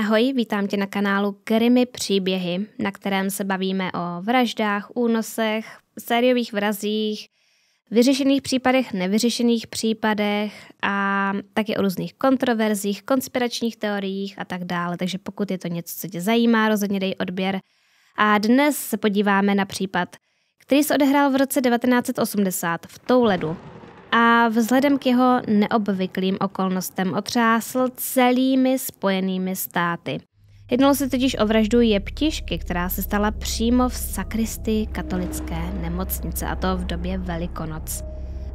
Ahoj, vítám tě na kanálu Krimi příběhy, na kterém se bavíme o vraždách, únosech, sériových vrazích, vyřešených případech, nevyřešených případech a taky o různých kontroverzích, konspiračních teoriích a tak dále. Takže pokud je to něco, co tě zajímá, rozhodně dej odběr. A dnes se podíváme na případ, který se odehrál v roce 1980 v Touledu a vzhledem k jeho neobvyklým okolnostem otřásl celými spojenými státy. Jednalo se totiž o vraždu jeptišky, která se stala přímo v sakristy katolické nemocnice, a to v době Velikonoc.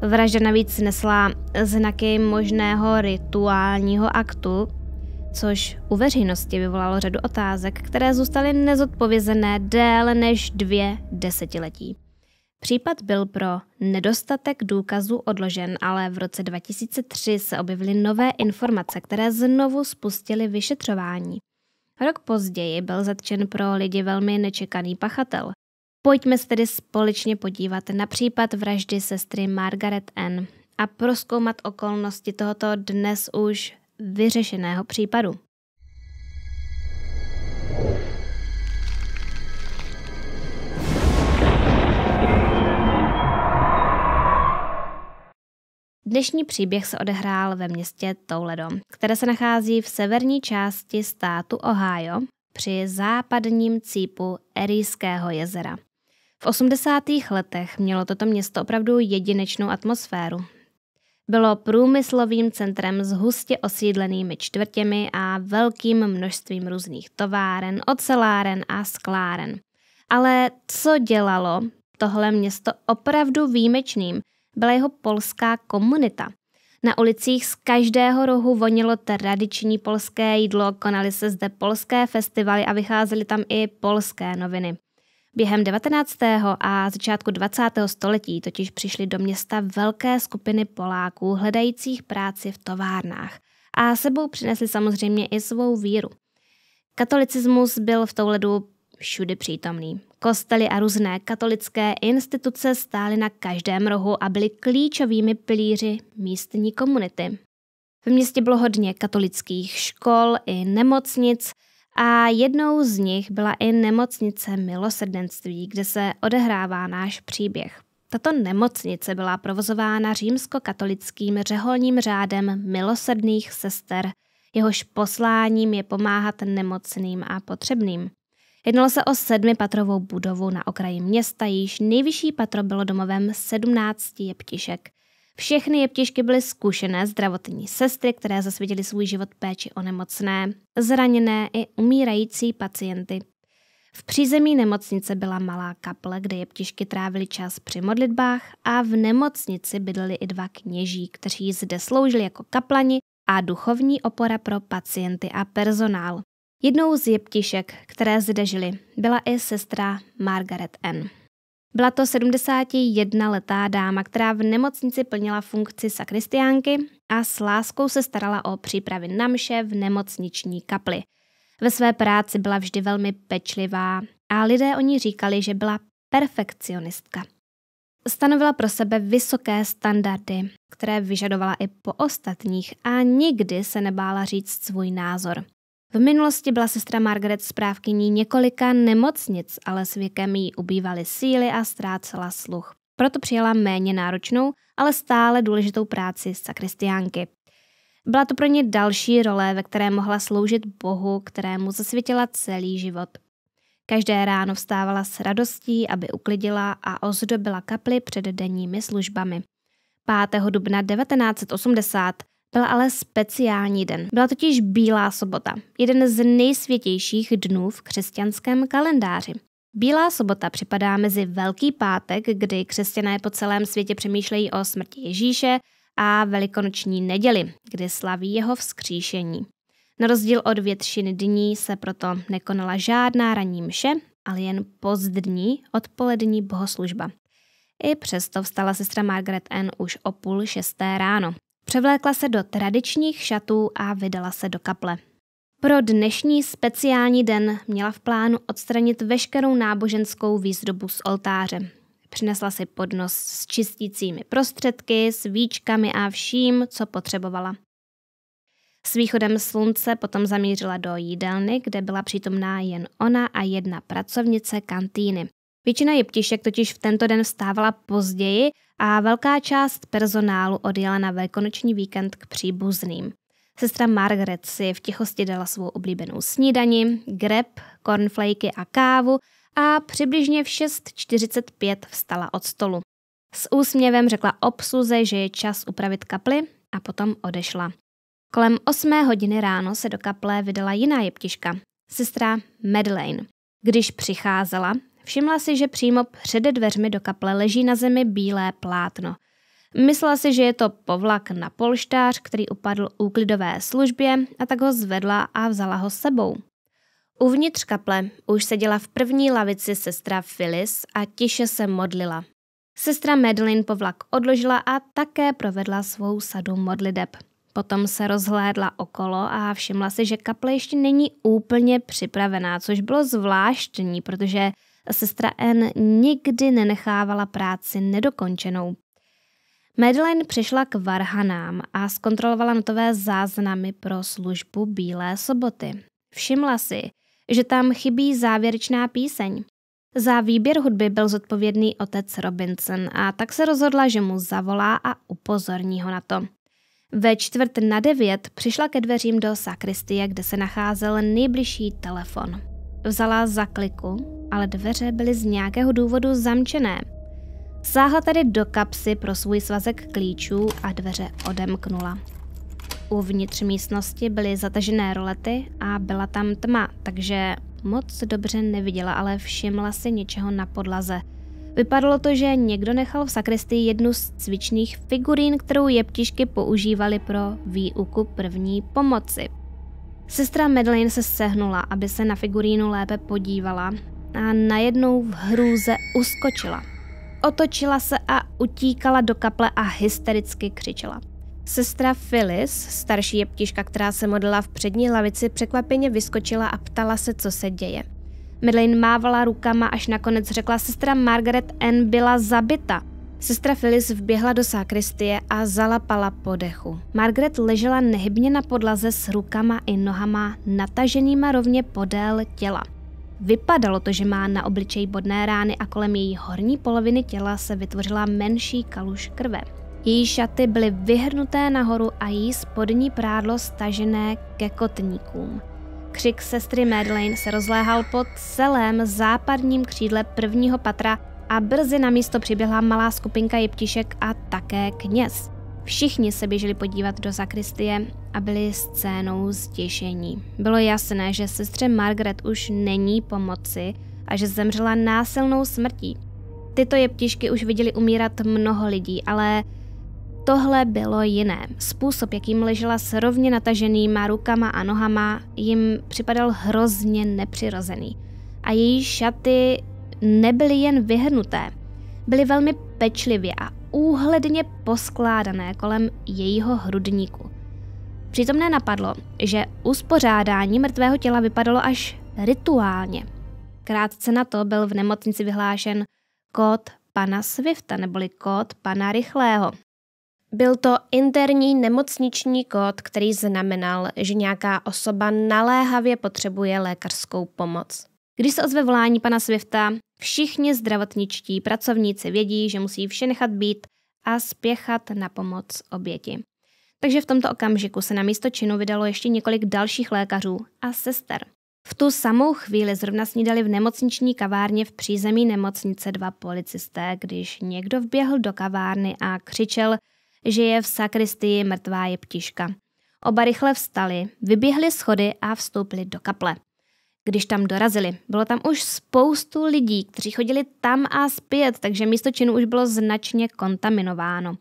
Vražda navíc nesla znaky možného rituálního aktu, což u veřejnosti vyvolalo řadu otázek, které zůstaly nezodpovězené déle než dvě desetiletí. Případ byl pro nedostatek důkazů odložen, ale v roce 2003 se objevily nové informace, které znovu spustily vyšetřování. Rok později byl zatčen pro lidi velmi nečekaný pachatel. Pojďme se tedy společně podívat na případ vraždy sestry Margaret N. a proskoumat okolnosti tohoto dnes už vyřešeného případu. Dnešní příběh se odehrál ve městě Touledo, které se nachází v severní části státu Ohio při západním cípu Erijského jezera. V 80. letech mělo toto město opravdu jedinečnou atmosféru. Bylo průmyslovým centrem s hustě osídlenými čtvrtěmi a velkým množstvím různých továren, oceláren a skláren. Ale co dělalo tohle město opravdu výjimečným – byla jeho polská komunita. Na ulicích z každého rohu vonilo tradiční polské jídlo, konaly se zde polské festivaly a vycházely tam i polské noviny. Během 19. a začátku 20. století totiž přišly do města velké skupiny Poláků hledajících práci v továrnách a sebou přinesli samozřejmě i svou víru. Katolicismus byl v touhledu všudy přítomný. Kostely a různé katolické instituce stály na každém rohu a byly klíčovými pilíři místní komunity. V městě bylo hodně katolických škol i nemocnic a jednou z nich byla i nemocnice milosrdenství, kde se odehrává náš příběh. Tato nemocnice byla provozována římskokatolickým řeholním řádem milosrdných sester, jehož posláním je pomáhat nemocným a potřebným. Jednalo se o sedmipatrovou budovu na okraji města, Již nejvyšší patro bylo domovem 17 jeptišek. Všechny jeptišky byly zkušené zdravotní sestry, které zasvětily svůj život péči o nemocné, zraněné i umírající pacienty. V přízemí nemocnice byla malá kaple, kde jeptišky trávili čas při modlitbách a v nemocnici bydleli i dva kněží, kteří zde sloužili jako kaplani a duchovní opora pro pacienty a personál. Jednou z jeptišek, které zde žili, byla i sestra Margaret N. Byla to 71-letá dáma, která v nemocnici plnila funkci sakristiánky a s láskou se starala o přípravy na mše v nemocniční kapli. Ve své práci byla vždy velmi pečlivá a lidé o ní říkali, že byla perfekcionistka. Stanovila pro sebe vysoké standardy, které vyžadovala i po ostatních a nikdy se nebála říct svůj názor. V minulosti byla sestra Margaret správkyní několika nemocnic, ale s věkem jí ubývaly síly a ztrácela sluch. Proto přijala méně náročnou, ale stále důležitou práci sakristiánky. Byla to pro ně další role, ve které mohla sloužit Bohu, kterému zasvětila celý život. Každé ráno vstávala s radostí, aby uklidila a ozdobila kapli před denními službami. 5. dubna 1980 byl ale speciální den. Byla totiž Bílá sobota, jeden z nejsvětějších dnů v křesťanském kalendáři. Bílá sobota připadá mezi Velký pátek, kdy křesťané po celém světě přemýšlejí o smrti Ježíše, a Velikonoční neděli, kdy slaví jeho vzkříšení. Na rozdíl od většiny dní se proto nekonala žádná ranní mše, ale jen pozdní odpolední bohoslužba. I přesto vstala sestra Margaret N. už o půl šesté ráno. Převlékla se do tradičních šatů a vydala se do kaple. Pro dnešní speciální den měla v plánu odstranit veškerou náboženskou výzdobu z oltáře. Přinesla si podnos s čistícími prostředky, svíčkami a vším, co potřebovala. S východem slunce potom zamířila do jídelny, kde byla přítomná jen ona a jedna pracovnice kantýny. Většina jeptišek totiž v tento den vstávala později a velká část personálu odjela na velkonoční víkend k příbuzným. Sestra Margaret si v tichosti dala svou oblíbenou snídani, greb, cornflaky a kávu a přibližně v 6.45 vstala od stolu. S úsměvem řekla obsuze, že je čas upravit kapli a potom odešla. Kolem 8 hodiny ráno se do kaple vydala jiná jeptiška, sestra Madeleine. Když přicházela, Všimla si, že přímo přede dveřmi do kaple leží na zemi bílé plátno. Myslela si, že je to povlak na polštář, který upadl úklidové službě a tak ho zvedla a vzala ho sebou. Uvnitř kaple už seděla v první lavici sestra Phyllis a tiše se modlila. Sestra Madeline povlak odložila a také provedla svou sadu modliteb. Potom se rozhlédla okolo a všimla si, že kaple ještě není úplně připravená, což bylo zvláštní, protože sestra N nikdy nenechávala práci nedokončenou. Madeleine přišla k Varhanám a zkontrolovala notové záznamy pro službu Bílé soboty. Všimla si, že tam chybí závěrečná píseň. Za výběr hudby byl zodpovědný otec Robinson a tak se rozhodla, že mu zavolá a upozorní ho na to. Ve čtvrt na devět přišla ke dveřím do sakristie, kde se nacházel nejbližší telefon. Vzala za kliku, ale dveře byly z nějakého důvodu zamčené. Sáhla tedy do kapsy pro svůj svazek klíčů a dveře odemknula. Uvnitř místnosti byly zatažené rolety a byla tam tma, takže moc dobře neviděla, ale všimla si něčeho na podlaze. Vypadalo to, že někdo nechal v sakristii jednu z cvičných figurín, kterou jeptišky používali pro výuku první pomoci. Sestra Madeleine se sehnula, aby se na figurínu lépe podívala a najednou v hrůze uskočila. Otočila se a utíkala do kaple a hystericky křičela. Sestra Phyllis, starší jeptiška, která se modlila v přední lavici, překvapeně vyskočila a ptala se, co se děje. Madeleine mávala rukama, až nakonec řekla, sestra Margaret N. byla zabita – Sestra Phyllis vběhla do sakristie a zalapala podechu. Margaret ležela nehybně na podlaze s rukama i nohama nataženýma rovně podél těla. Vypadalo to, že má na obličeji bodné rány a kolem její horní poloviny těla se vytvořila menší kaluž krve. Její šaty byly vyhrnuté nahoru a její spodní prádlo stažené ke kotníkům. Křik sestry Madeleine se rozléhal po celém západním křídle prvního patra a brzy na místo přiběhla malá skupinka jeptišek a také kněz. Všichni se běželi podívat do zakristie a byli scénou zděšení. Bylo jasné, že sestře Margaret už není pomoci a že zemřela násilnou smrtí. Tyto jeptišky už viděli umírat mnoho lidí, ale tohle bylo jiné. Způsob, jakým ležela s rovně nataženýma rukama a nohama, jim připadal hrozně nepřirozený. A její šaty nebyly jen vyhrnuté, byly velmi pečlivě a úhledně poskládané kolem jejího hrudníku. Přitom napadlo, že uspořádání mrtvého těla vypadalo až rituálně. Krátce na to byl v nemocnici vyhlášen kód pana Swifta neboli kód pana Rychlého. Byl to interní nemocniční kód, který znamenal, že nějaká osoba naléhavě potřebuje lékařskou pomoc. Když se ozve volání pana Swifta, všichni zdravotničtí pracovníci vědí, že musí vše nechat být a spěchat na pomoc oběti. Takže v tomto okamžiku se na místo činu vydalo ještě několik dalších lékařů a sester. V tu samou chvíli zrovna snídali v nemocniční kavárně v přízemí nemocnice dva policisté, když někdo vběhl do kavárny a křičel, že je v sakristii mrtvá jeptiška. Oba rychle vstali, vyběhli schody a vstoupili do kaple když tam dorazili. Bylo tam už spoustu lidí, kteří chodili tam a zpět, takže místo činu už bylo značně kontaminováno.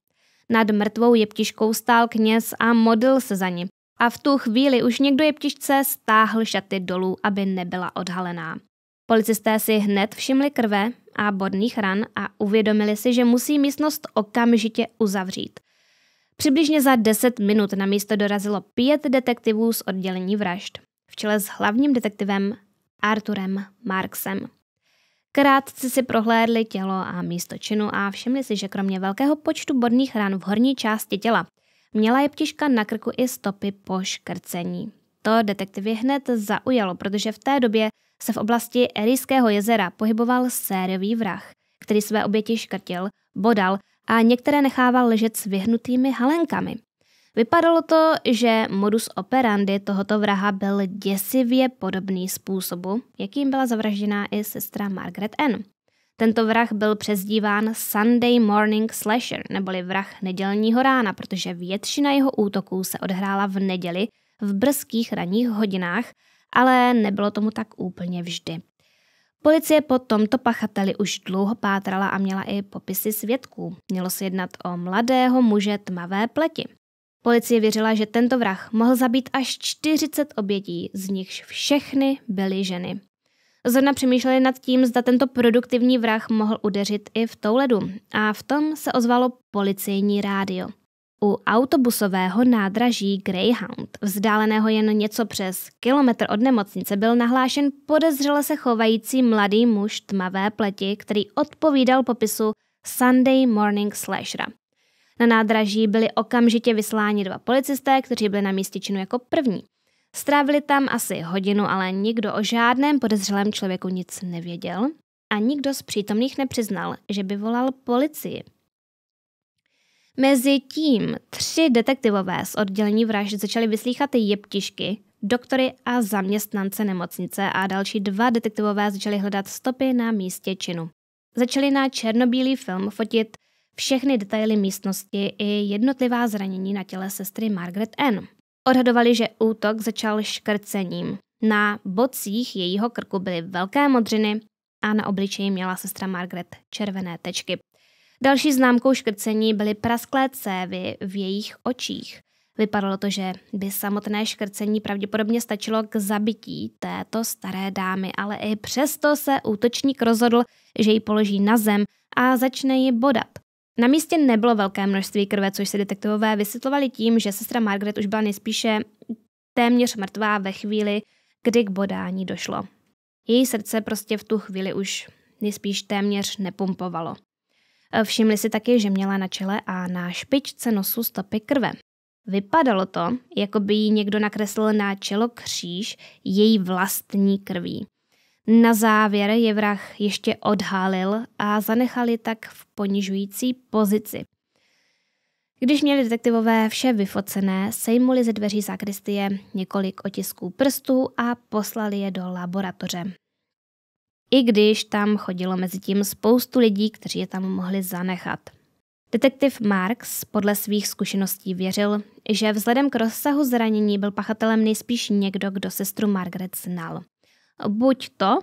Nad mrtvou jeptiškou stál kněz a modlil se za ní. A v tu chvíli už někdo jeptišce stáhl šaty dolů, aby nebyla odhalená. Policisté si hned všimli krve a bodných ran a uvědomili si, že musí místnost okamžitě uzavřít. Přibližně za 10 minut na místo dorazilo pět detektivů z oddělení vražd v čele s hlavním detektivem Arturem Marksem. Krátci si prohlédli tělo a místo činu a všimli si, že kromě velkého počtu bodných ran v horní části těla měla jeptiška na krku i stopy po škrcení. To detektivy hned zaujalo, protože v té době se v oblasti Erijského jezera pohyboval sériový vrah, který své oběti škrtil, bodal a některé nechával ležet s vyhnutými halenkami. Vypadalo to, že modus operandi tohoto vraha byl děsivě podobný způsobu, jakým byla zavražděná i sestra Margaret N. Tento vrah byl přezdíván Sunday Morning Slasher, neboli vrah nedělního rána, protože většina jeho útoků se odhrála v neděli v brzkých ranních hodinách, ale nebylo tomu tak úplně vždy. Policie po tomto pachateli už dlouho pátrala a měla i popisy svědků. Mělo se jednat o mladého muže tmavé pleti. Policie věřila, že tento vrah mohl zabít až 40 obětí, z nichž všechny byly ženy. Zrovna přemýšleli nad tím, zda tento produktivní vrah mohl udeřit i v Touledu a v tom se ozvalo policejní rádio. U autobusového nádraží Greyhound, vzdáleného jen něco přes kilometr od nemocnice, byl nahlášen podezřele se chovající mladý muž tmavé pleti, který odpovídal popisu Sunday Morning Slashera. Na nádraží byli okamžitě vysláni dva policisté, kteří byli na místě činu jako první. Strávili tam asi hodinu, ale nikdo o žádném podezřelém člověku nic nevěděl a nikdo z přítomných nepřiznal, že by volal policii. Mezi tím tři detektivové z oddělení vražd začali vyslýchat jeptišky, doktory a zaměstnance nemocnice a další dva detektivové začali hledat stopy na místě činu. Začali na černobílý film fotit všechny detaily místnosti i jednotlivá zranění na těle sestry Margaret N. Odhadovali, že útok začal škrcením. Na bocích jejího krku byly velké modřiny a na obličeji měla sestra Margaret červené tečky. Další známkou škrcení byly prasklé cévy v jejich očích. Vypadalo to, že by samotné škrcení pravděpodobně stačilo k zabití této staré dámy, ale i přesto se útočník rozhodl, že ji položí na zem a začne ji bodat. Na místě nebylo velké množství krve, což se detektivové vysvětlovali tím, že sestra Margaret už byla nejspíše téměř mrtvá ve chvíli, kdy k bodání došlo. Její srdce prostě v tu chvíli už nejspíš téměř nepumpovalo. Eh, všimli si taky, že měla na čele a na špičce nosu stopy krve. Vypadalo to, jako by jí někdo nakreslil na čelo kříž její vlastní krví. Na závěr je vrah ještě odhalil a zanechali tak v ponižující pozici. Když měli detektivové vše vyfocené, sejmuli ze dveří sakristie několik otisků prstů a poslali je do laboratoře. I když tam chodilo mezi tím spoustu lidí, kteří je tam mohli zanechat. Detektiv Marx podle svých zkušeností věřil, že vzhledem k rozsahu zranění byl pachatelem nejspíš někdo, kdo sestru Margaret znal buď to,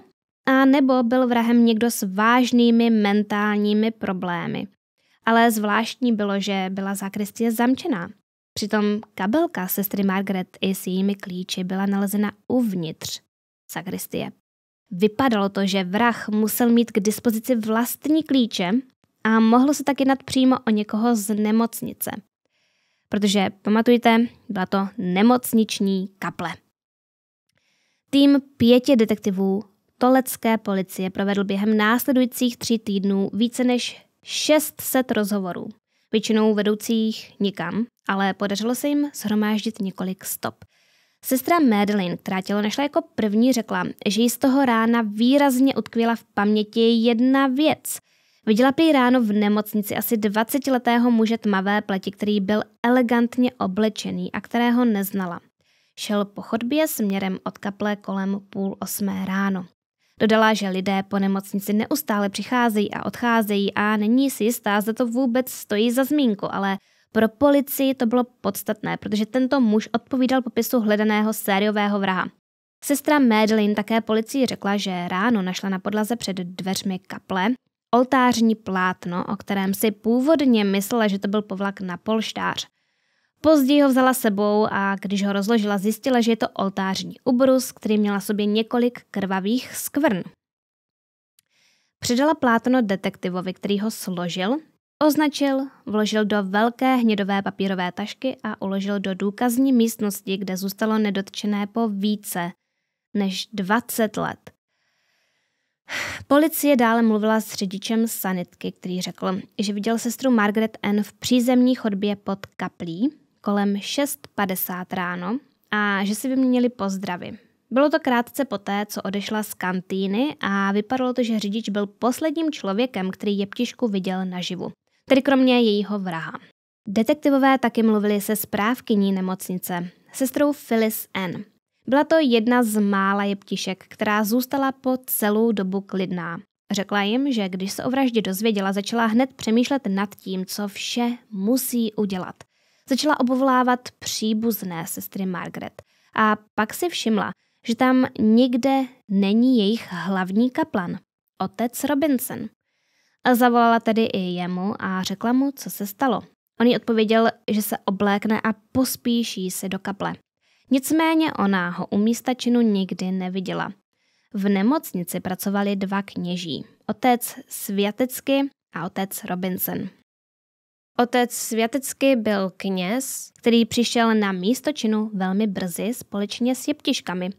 a nebo byl vrahem někdo s vážnými mentálními problémy. Ale zvláštní bylo, že byla zakristie zamčená. Přitom kabelka sestry Margaret i s jejími klíči byla nalezena uvnitř sakristie. Vypadalo to, že vrah musel mít k dispozici vlastní klíče a mohlo se taky nad přímo o někoho z nemocnice. Protože, pamatujte, byla to nemocniční kaple. Tým pěti detektivů tolecké policie provedl během následujících tří týdnů více než 600 rozhovorů, většinou vedoucích nikam, ale podařilo se jim shromáždit několik stop. Sestra Madeline, která tělo našla jako první, řekla, že jí z toho rána výrazně utkvěla v paměti jedna věc. Viděla prý ráno v nemocnici asi 20-letého muže tmavé pleti, který byl elegantně oblečený a kterého neznala šel po chodbě směrem od kaple kolem půl osmé ráno. Dodala, že lidé po nemocnici neustále přicházejí a odcházejí a není si jistá, zda to vůbec stojí za zmínku, ale pro policii to bylo podstatné, protože tento muž odpovídal popisu hledaného sériového vraha. Sestra Madeline také policii řekla, že ráno našla na podlaze před dveřmi kaple oltářní plátno, o kterém si původně myslela, že to byl povlak na polštář. Později ho vzala sebou a když ho rozložila, zjistila, že je to oltářní ubrus, který měla sobě několik krvavých skvrn. Předala Plátno detektivovi, který ho složil, označil, vložil do velké hnědové papírové tašky a uložil do důkazní místnosti, kde zůstalo nedotčené po více než 20 let. Policie dále mluvila s řidičem sanitky, který řekl, že viděl sestru Margaret N. v přízemní chodbě pod kaplí, kolem 6.50 ráno a že si vyměnili pozdravy. Bylo to krátce poté, co odešla z kantýny a vypadalo to, že řidič byl posledním člověkem, který jeptišku viděl naživu, tedy kromě jejího vraha. Detektivové taky mluvili se správkyní nemocnice, sestrou Phyllis N. Byla to jedna z mála jeptišek, která zůstala po celou dobu klidná. Řekla jim, že když se o vraždě dozvěděla, začala hned přemýšlet nad tím, co vše musí udělat. Začala obvolávat příbuzné sestry Margaret a pak si všimla, že tam nikde není jejich hlavní kaplan, otec Robinson. zavolala tedy i jemu a řekla mu, co se stalo. On jí odpověděl, že se oblékne a pospíší se do kaple. Nicméně ona ho u místa činu nikdy neviděla. V nemocnici pracovali dva kněží, otec Světecky a otec Robinson. Otec Světecky byl kněz, který přišel na místo činu velmi brzy společně s jeptiškami.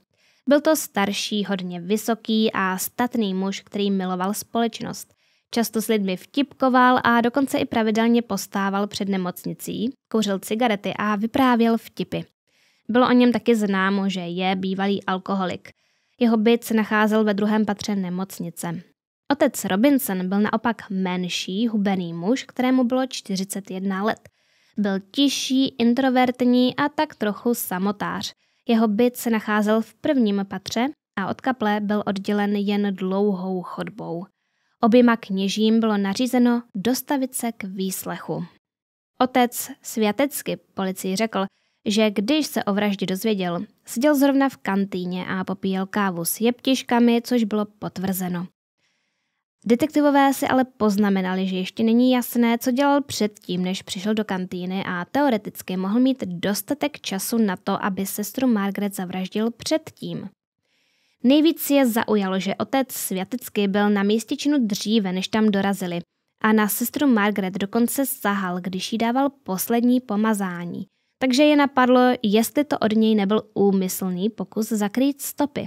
Byl to starší, hodně vysoký a statný muž, který miloval společnost. Často s lidmi vtipkoval a dokonce i pravidelně postával před nemocnicí, kouřil cigarety a vyprávěl vtipy. Bylo o něm taky známo, že je bývalý alkoholik. Jeho byt se nacházel ve druhém patře nemocnice. Otec Robinson byl naopak menší, hubený muž, kterému bylo 41 let. Byl tiší, introvertní a tak trochu samotář. Jeho byt se nacházel v prvním patře a od kaple byl oddělen jen dlouhou chodbou. Oběma kněžím bylo nařízeno dostavit se k výslechu. Otec světecky policii řekl, že když se o vraždě dozvěděl, seděl zrovna v kantýně a popíjel kávu s jeptiškami, což bylo potvrzeno. Detektivové si ale poznamenali, že ještě není jasné, co dělal předtím, než přišel do kantýny a teoreticky mohl mít dostatek času na to, aby sestru Margaret zavraždil předtím. Nejvíc je zaujalo, že otec Světický byl na místě činu dříve, než tam dorazili a na sestru Margaret dokonce sahal, když jí dával poslední pomazání. Takže je napadlo, jestli to od něj nebyl úmyslný pokus zakrýt stopy.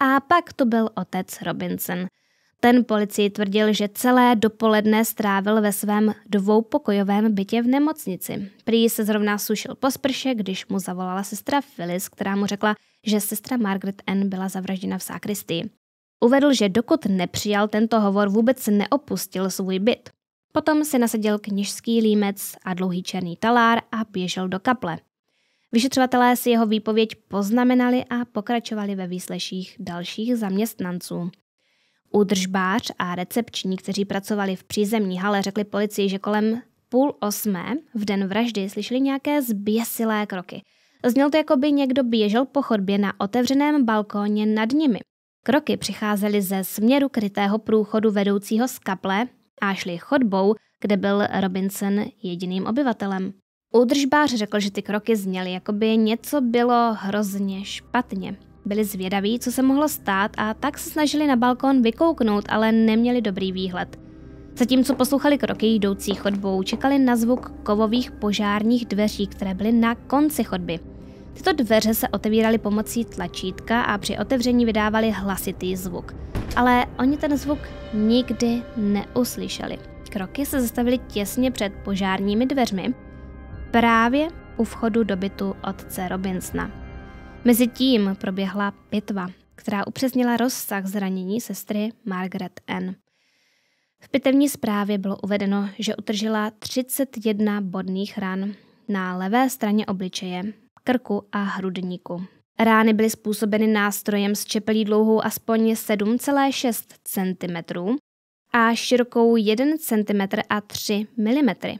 A pak to byl otec Robinson – ten policii tvrdil, že celé dopoledne strávil ve svém dvoupokojovém bytě v nemocnici. Prý se zrovna sušil po sprše, když mu zavolala sestra Phyllis, která mu řekla, že sestra Margaret N. byla zavražděna v sákristii. Uvedl, že dokud nepřijal tento hovor, vůbec neopustil svůj byt. Potom si nasadil knižský límec a dlouhý černý talár a běžel do kaple. Vyšetřovatelé si jeho výpověď poznamenali a pokračovali ve výsleších dalších zaměstnanců. Udržbář a recepční, kteří pracovali v přízemní hale, řekli policii, že kolem půl osmé v den vraždy slyšeli nějaké zběsilé kroky. Zněl to, jako by někdo běžel po chodbě na otevřeném balkóně nad nimi. Kroky přicházely ze směru krytého průchodu vedoucího z kaple a šli chodbou, kde byl Robinson jediným obyvatelem. Údržbář řekl, že ty kroky zněly, jako by něco bylo hrozně špatně. Byli zvědaví, co se mohlo stát a tak se snažili na balkon vykouknout, ale neměli dobrý výhled. Zatímco poslouchali kroky jdoucí chodbou, čekali na zvuk kovových požárních dveří, které byly na konci chodby. Tyto dveře se otevíraly pomocí tlačítka a při otevření vydávali hlasitý zvuk. Ale oni ten zvuk nikdy neuslyšeli. Kroky se zastavily těsně před požárními dveřmi, právě u vchodu do bytu otce Robinsona. Mezitím proběhla pitva, která upřesnila rozsah zranění sestry Margaret N. V pitevní zprávě bylo uvedeno, že utržila 31 bodných ran na levé straně obličeje, krku a hrudníku. Rány byly způsobeny nástrojem s čepelí dlouhou aspoň 7,6 cm a širokou 1 cm a 3 mm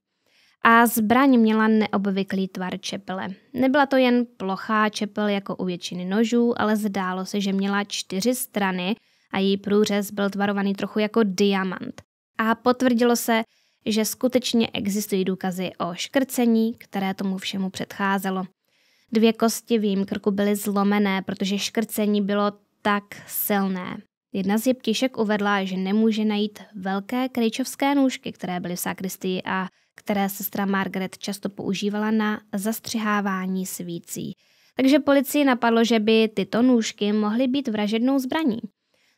a zbraň měla neobvyklý tvar čepele. Nebyla to jen plochá čepel jako u většiny nožů, ale zdálo se, že měla čtyři strany a její průřez byl tvarovaný trochu jako diamant. A potvrdilo se, že skutečně existují důkazy o škrcení, které tomu všemu předcházelo. Dvě kosti v jejím krku byly zlomené, protože škrcení bylo tak silné. Jedna z jeptišek uvedla, že nemůže najít velké krejčovské nůžky, které byly v sakristii a které sestra Margaret často používala na zastřihávání svící. Takže policii napadlo, že by tyto nůžky mohly být vražednou zbraní.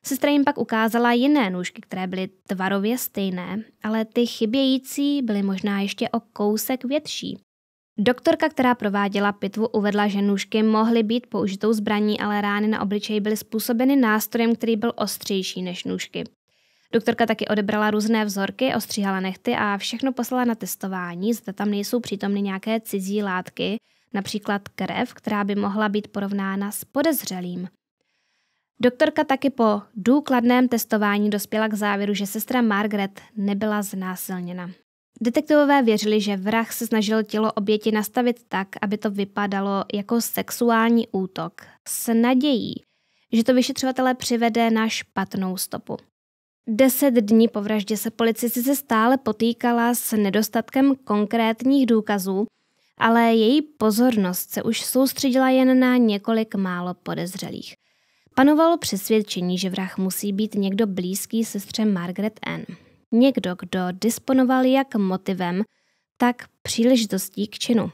Sestra jim pak ukázala jiné nůžky, které byly tvarově stejné, ale ty chybějící byly možná ještě o kousek větší. Doktorka, která prováděla pitvu, uvedla, že nůžky mohly být použitou zbraní, ale rány na obličeji byly způsobeny nástrojem, který byl ostřejší než nůžky. Doktorka taky odebrala různé vzorky, ostříhala nechty a všechno poslala na testování, zda tam nejsou přítomny nějaké cizí látky, například krev, která by mohla být porovnána s podezřelým. Doktorka taky po důkladném testování dospěla k závěru, že sestra Margaret nebyla znásilněna. Detektivové věřili, že vrah se snažil tělo oběti nastavit tak, aby to vypadalo jako sexuální útok, s nadějí, že to vyšetřovatele přivede na špatnou stopu. Deset dní po vraždě se policie se stále potýkala s nedostatkem konkrétních důkazů, ale její pozornost se už soustředila jen na několik málo podezřelých. Panovalo přesvědčení, že vrah musí být někdo blízký sestře Margaret Ann. Někdo, kdo disponoval jak motivem, tak příležitostí k činu.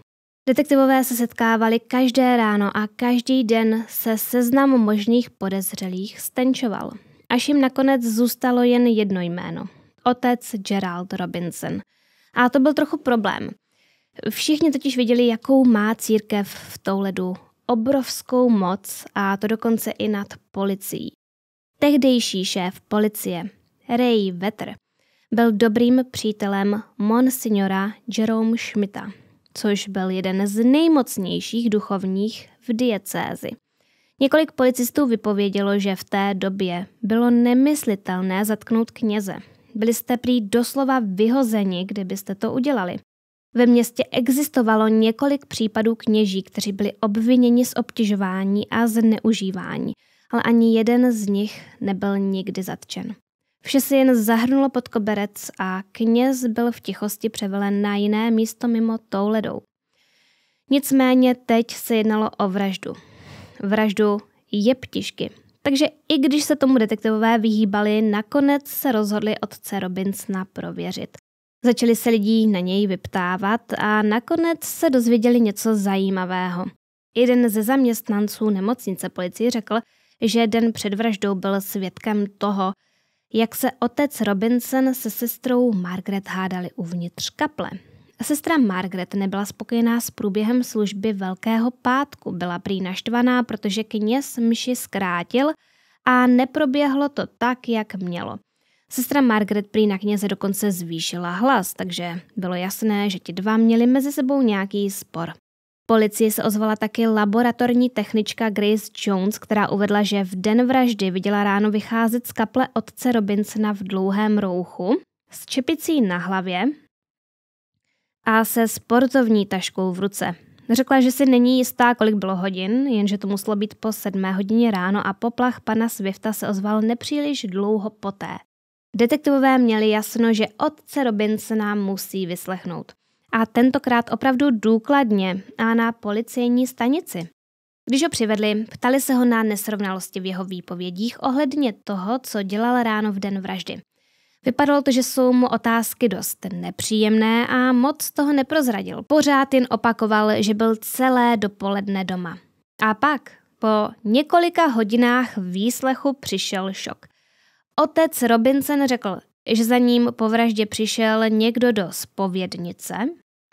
Detektivové se setkávali každé ráno a každý den se seznam možných podezřelých stenčoval až jim nakonec zůstalo jen jedno jméno. Otec Gerald Robinson. A to byl trochu problém. Všichni totiž viděli, jakou má církev v Touledu obrovskou moc a to dokonce i nad policií. Tehdejší šéf policie, Ray Vetter, byl dobrým přítelem monsignora Jerome Schmidta, což byl jeden z nejmocnějších duchovních v diecézi. Několik policistů vypovědělo, že v té době bylo nemyslitelné zatknout kněze. Byli jste prý doslova vyhozeni, kdybyste to udělali. Ve městě existovalo několik případů kněží, kteří byli obviněni z obtěžování a zneužívání, ale ani jeden z nich nebyl nikdy zatčen. Vše se jen zahrnulo pod koberec a kněz byl v tichosti převelen na jiné místo mimo tou ledou. Nicméně teď se jednalo o vraždu vraždu jeptišky. Takže i když se tomu detektivové vyhýbali, nakonec se rozhodli otce Robinsona prověřit. Začali se lidí na něj vyptávat a nakonec se dozvěděli něco zajímavého. Jeden ze zaměstnanců nemocnice policii řekl, že den před vraždou byl svědkem toho, jak se otec Robinson se sestrou Margaret hádali uvnitř kaple. Sestra Margaret nebyla spokojená s průběhem služby Velkého pátku. Byla prý naštvaná, protože kněz mši zkrátil a neproběhlo to tak, jak mělo. Sestra Margaret prý na kněze dokonce zvýšila hlas, takže bylo jasné, že ti dva měli mezi sebou nějaký spor. Policie se ozvala taky laboratorní technička Grace Jones, která uvedla, že v den vraždy viděla ráno vycházet z kaple otce Robinsona v dlouhém rouchu, s čepicí na hlavě, a se sportovní taškou v ruce. Řekla, že si není jistá, kolik bylo hodin, jenže to muselo být po sedmé hodině ráno a poplach pana Swifta se ozval nepříliš dlouho poté. Detektivové měli jasno, že otce Robinsona musí vyslechnout. A tentokrát opravdu důkladně a na policejní stanici. Když ho přivedli, ptali se ho na nesrovnalosti v jeho výpovědích ohledně toho, co dělal ráno v den vraždy. Vypadalo to, že jsou mu otázky dost nepříjemné a moc toho neprozradil. Pořád jen opakoval, že byl celé dopoledne doma. A pak, po několika hodinách výslechu, přišel šok. Otec Robinson řekl, že za ním po vraždě přišel někdo do spovědnice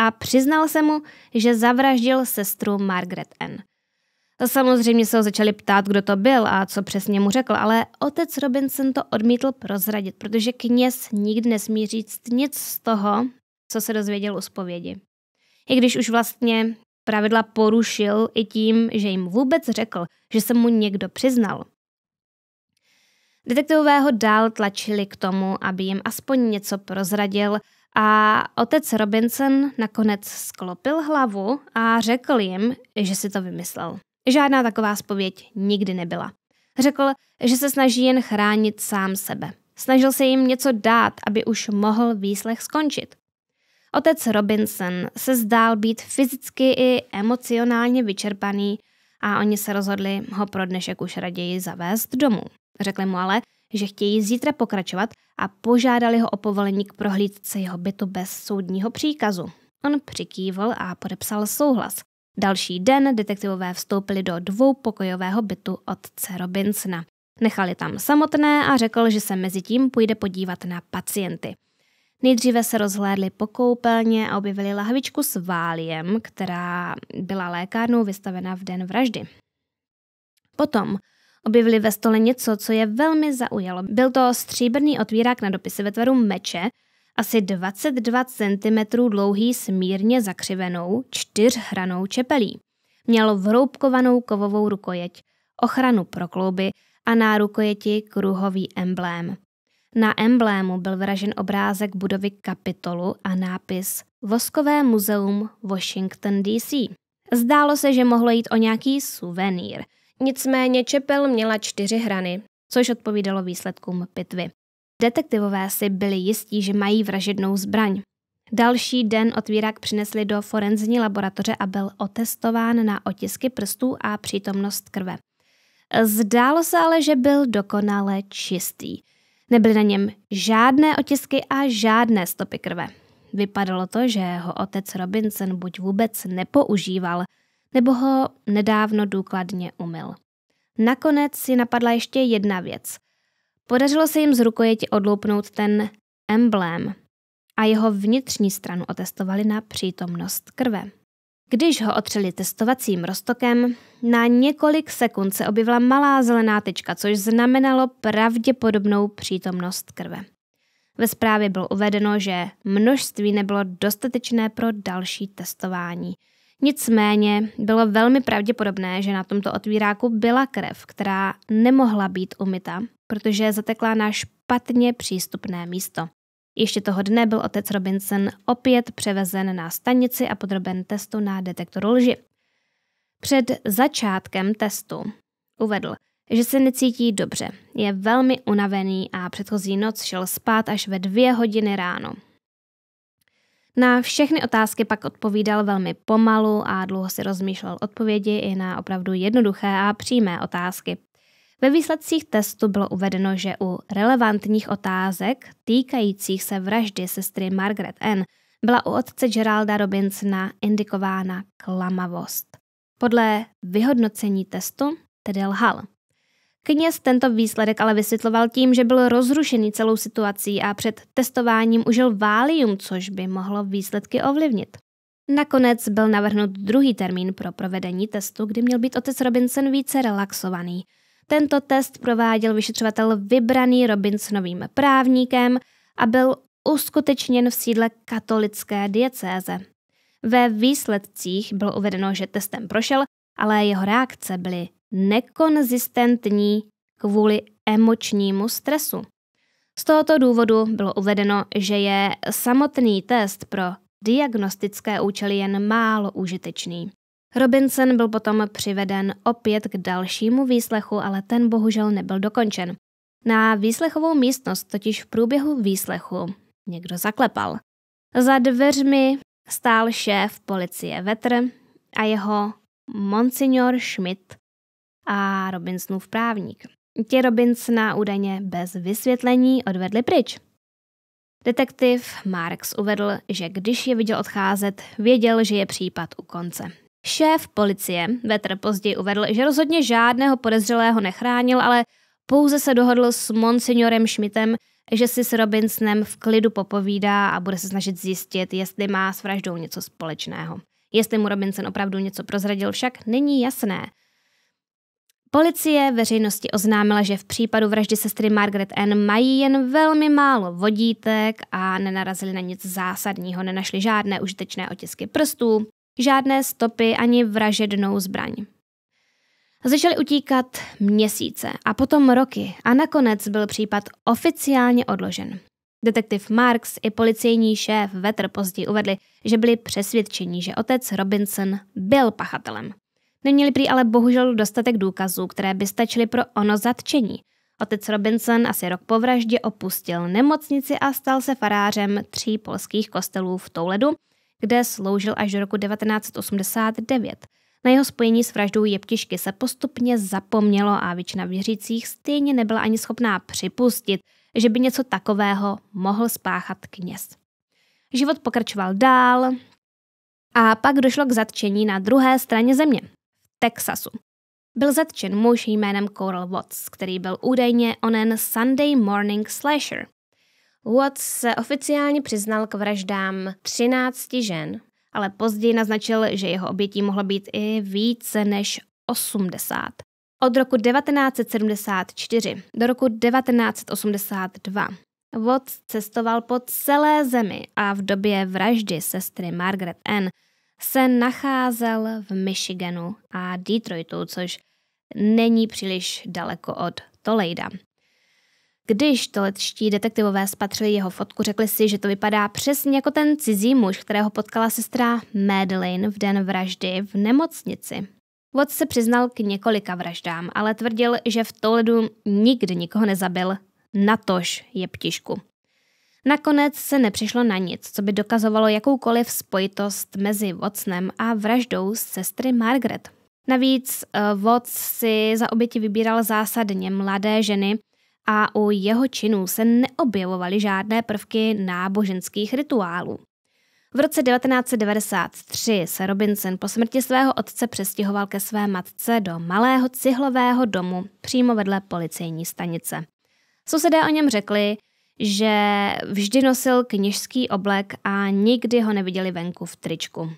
a přiznal se mu, že zavraždil sestru Margaret N. Samozřejmě se ho začali ptát, kdo to byl a co přesně mu řekl, ale otec Robinson to odmítl prozradit, protože kněz nikdy nesmí říct nic z toho, co se dozvěděl u zpovědi. I když už vlastně pravidla porušil i tím, že jim vůbec řekl, že se mu někdo přiznal. Detektivové ho dál tlačili k tomu, aby jim aspoň něco prozradil a otec Robinson nakonec sklopil hlavu a řekl jim, že si to vymyslel. Žádná taková spověď nikdy nebyla. Řekl, že se snaží jen chránit sám sebe. Snažil se jim něco dát, aby už mohl výslech skončit. Otec Robinson se zdál být fyzicky i emocionálně vyčerpaný a oni se rozhodli ho pro dnešek už raději zavést domů. Řekli mu ale, že chtějí zítra pokračovat a požádali ho o povolení k prohlídce jeho bytu bez soudního příkazu. On přikývl a podepsal souhlas. Další den detektivové vstoupili do dvoupokojového bytu otce Robinsona. Nechali tam samotné a řekl, že se mezi tím půjde podívat na pacienty. Nejdříve se rozhlédli po koupelně a objevili lahvičku s váliem, která byla lékárnou vystavena v den vraždy. Potom objevili ve stole něco, co je velmi zaujalo. Byl to stříbrný otvírák na dopisy ve tvaru meče, asi 22 cm dlouhý s mírně zakřivenou čtyřhranou čepelí. Měl vroubkovanou kovovou rukojeť, ochranu pro klouby a na rukojeti kruhový emblém. Na emblému byl vražen obrázek budovy kapitolu a nápis Voskové muzeum Washington DC. Zdálo se, že mohlo jít o nějaký suvenýr. Nicméně čepel měla čtyři hrany, což odpovídalo výsledkům pitvy. Detektivové si byli jistí, že mají vražednou zbraň. Další den otvírák přinesli do forenzní laboratoře a byl otestován na otisky prstů a přítomnost krve. Zdálo se ale, že byl dokonale čistý. Nebyly na něm žádné otisky a žádné stopy krve. Vypadalo to, že ho otec Robinson buď vůbec nepoužíval, nebo ho nedávno důkladně umyl. Nakonec si napadla ještě jedna věc – Podařilo se jim z rukojeti odloupnout ten emblém a jeho vnitřní stranu otestovali na přítomnost krve. Když ho otřeli testovacím roztokem, na několik sekund se objevila malá zelená tečka, což znamenalo pravděpodobnou přítomnost krve. Ve zprávě bylo uvedeno, že množství nebylo dostatečné pro další testování. Nicméně bylo velmi pravděpodobné, že na tomto otvíráku byla krev, která nemohla být umyta protože zatekla na špatně přístupné místo. Ještě toho dne byl otec Robinson opět převezen na stanici a podroben testu na detektor lži. Před začátkem testu uvedl, že se necítí dobře, je velmi unavený a předchozí noc šel spát až ve dvě hodiny ráno. Na všechny otázky pak odpovídal velmi pomalu a dlouho si rozmýšlel odpovědi i na opravdu jednoduché a přímé otázky, ve výsledcích testu bylo uvedeno, že u relevantních otázek týkajících se vraždy sestry Margaret N. byla u otce Geralda Robinsona indikována klamavost. Podle vyhodnocení testu tedy lhal. Kněz tento výsledek ale vysvětloval tím, že byl rozrušený celou situací a před testováním užil válium, což by mohlo výsledky ovlivnit. Nakonec byl navrhnut druhý termín pro provedení testu, kdy měl být otec Robinson více relaxovaný – tento test prováděl vyšetřovatel vybraný Robinsonovým právníkem a byl uskutečněn v sídle katolické diecéze. Ve výsledcích bylo uvedeno, že testem prošel, ale jeho reakce byly nekonzistentní kvůli emočnímu stresu. Z tohoto důvodu bylo uvedeno, že je samotný test pro diagnostické účely jen málo užitečný. Robinson byl potom přiveden opět k dalšímu výslechu, ale ten bohužel nebyl dokončen. Na výslechovou místnost totiž v průběhu výslechu někdo zaklepal. Za dveřmi stál šéf policie Vetr a jeho monsignor Schmidt a Robinsonův právník. Ti Robinsona údajně bez vysvětlení odvedli pryč. Detektiv Marx uvedl, že když je viděl odcházet, věděl, že je případ u konce. Šéf policie Vetr později uvedl, že rozhodně žádného podezřelého nechránil, ale pouze se dohodl s monsignorem Schmidtem, že si s Robinsonem v klidu popovídá a bude se snažit zjistit, jestli má s vraždou něco společného. Jestli mu Robinson opravdu něco prozradil, však není jasné. Policie veřejnosti oznámila, že v případu vraždy sestry Margaret N. mají jen velmi málo vodítek a nenarazili na nic zásadního, nenašli žádné užitečné otisky prstů, žádné stopy ani vražednou zbraň. Začaly utíkat měsíce a potom roky a nakonec byl případ oficiálně odložen. Detektiv Marks i policejní šéf Vetr později uvedli, že byli přesvědčeni, že otec Robinson byl pachatelem. Neměli prý ale bohužel dostatek důkazů, které by stačily pro ono zatčení. Otec Robinson asi rok po vraždě opustil nemocnici a stal se farářem tří polských kostelů v Touledu, kde sloužil až do roku 1989. Na jeho spojení s vraždou jeptišky se postupně zapomnělo a většina věřících stejně nebyla ani schopná připustit, že by něco takového mohl spáchat kněz. Život pokračoval dál a pak došlo k zatčení na druhé straně země, v Texasu. Byl zatčen muž jménem Coral Watts, který byl údajně onen Sunday Morning Slasher, Watts se oficiálně přiznal k vraždám 13 žen, ale později naznačil, že jeho obětí mohlo být i více než 80. Od roku 1974 do roku 1982 Watts cestoval po celé zemi a v době vraždy sestry Margaret N. se nacházel v Michiganu a Detroitu, což není příliš daleko od Toleda. Když to letští detektivové spatřili jeho fotku, řekli si, že to vypadá přesně jako ten cizí muž, kterého potkala sestra Madeline v den vraždy v nemocnici. Vod se přiznal k několika vraždám, ale tvrdil, že v Toledu nikdy nikoho nezabil, natož je ptišku. Nakonec se nepřišlo na nic, co by dokazovalo jakoukoliv spojitost mezi Vodcem a vraždou sestry Margaret. Navíc Vod eh, si za oběti vybíral zásadně mladé ženy, a u jeho činů se neobjevovaly žádné prvky náboženských rituálů. V roce 1993 se Robinson po smrti svého otce přestěhoval ke své matce do malého cihlového domu přímo vedle policejní stanice. Sousedé o něm řekli, že vždy nosil kněžský oblek a nikdy ho neviděli venku v tričku.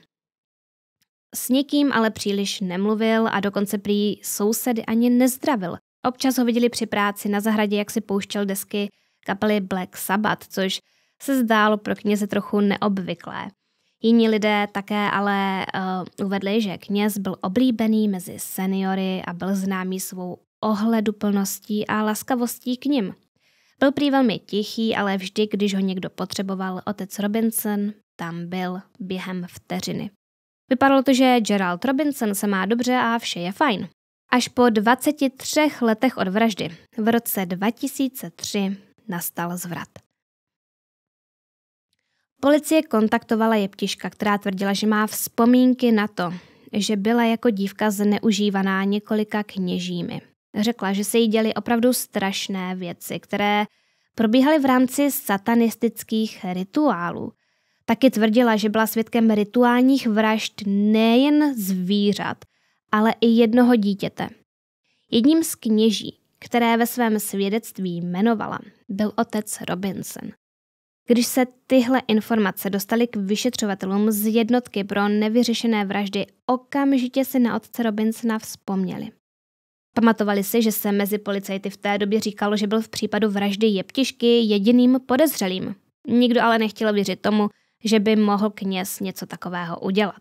S nikým ale příliš nemluvil a dokonce prý sousedy ani nezdravil, Občas ho viděli při práci na zahradě, jak si pouštěl desky kapely Black Sabbath, což se zdálo pro kněze trochu neobvyklé. Jiní lidé také ale uh, uvedli, že kněz byl oblíbený mezi seniory a byl známý svou ohleduplností a laskavostí k nim. Byl prý velmi tichý, ale vždy, když ho někdo potřeboval, otec Robinson tam byl během vteřiny. Vypadalo to, že Gerald Robinson se má dobře a vše je fajn až po 23 letech od vraždy v roce 2003 nastal zvrat. Policie kontaktovala Jeptiška, která tvrdila, že má vzpomínky na to, že byla jako dívka zneužívaná několika kněžími. Řekla, že se jí děly opravdu strašné věci, které probíhaly v rámci satanistických rituálů. Taky tvrdila, že byla svědkem rituálních vražd nejen zvířat, ale i jednoho dítěte. Jedním z kněží, které ve svém svědectví jmenovala, byl otec Robinson. Když se tyhle informace dostaly k vyšetřovatelům z jednotky pro nevyřešené vraždy, okamžitě si na otce Robinsona vzpomněli. Pamatovali si, že se mezi policajty v té době říkalo, že byl v případu vraždy jeptišky jediným podezřelým. Nikdo ale nechtěl věřit tomu, že by mohl kněz něco takového udělat.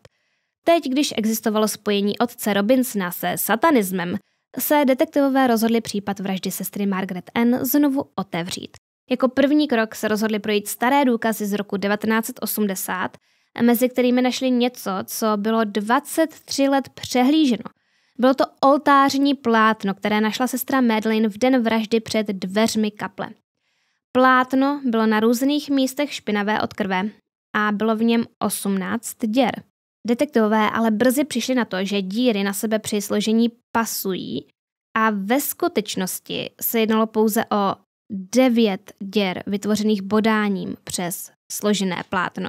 Teď, když existovalo spojení otce Robinsona se satanismem, se detektivové rozhodli případ vraždy sestry Margaret N. znovu otevřít. Jako první krok se rozhodli projít staré důkazy z roku 1980, mezi kterými našli něco, co bylo 23 let přehlíženo. Bylo to oltářní plátno, které našla sestra Madeline v den vraždy před dveřmi kaple. Plátno bylo na různých místech špinavé od krve a bylo v něm 18 děr. Detektivové ale brzy přišli na to, že díry na sebe při složení pasují a ve skutečnosti se jednalo pouze o devět děr vytvořených bodáním přes složené plátno.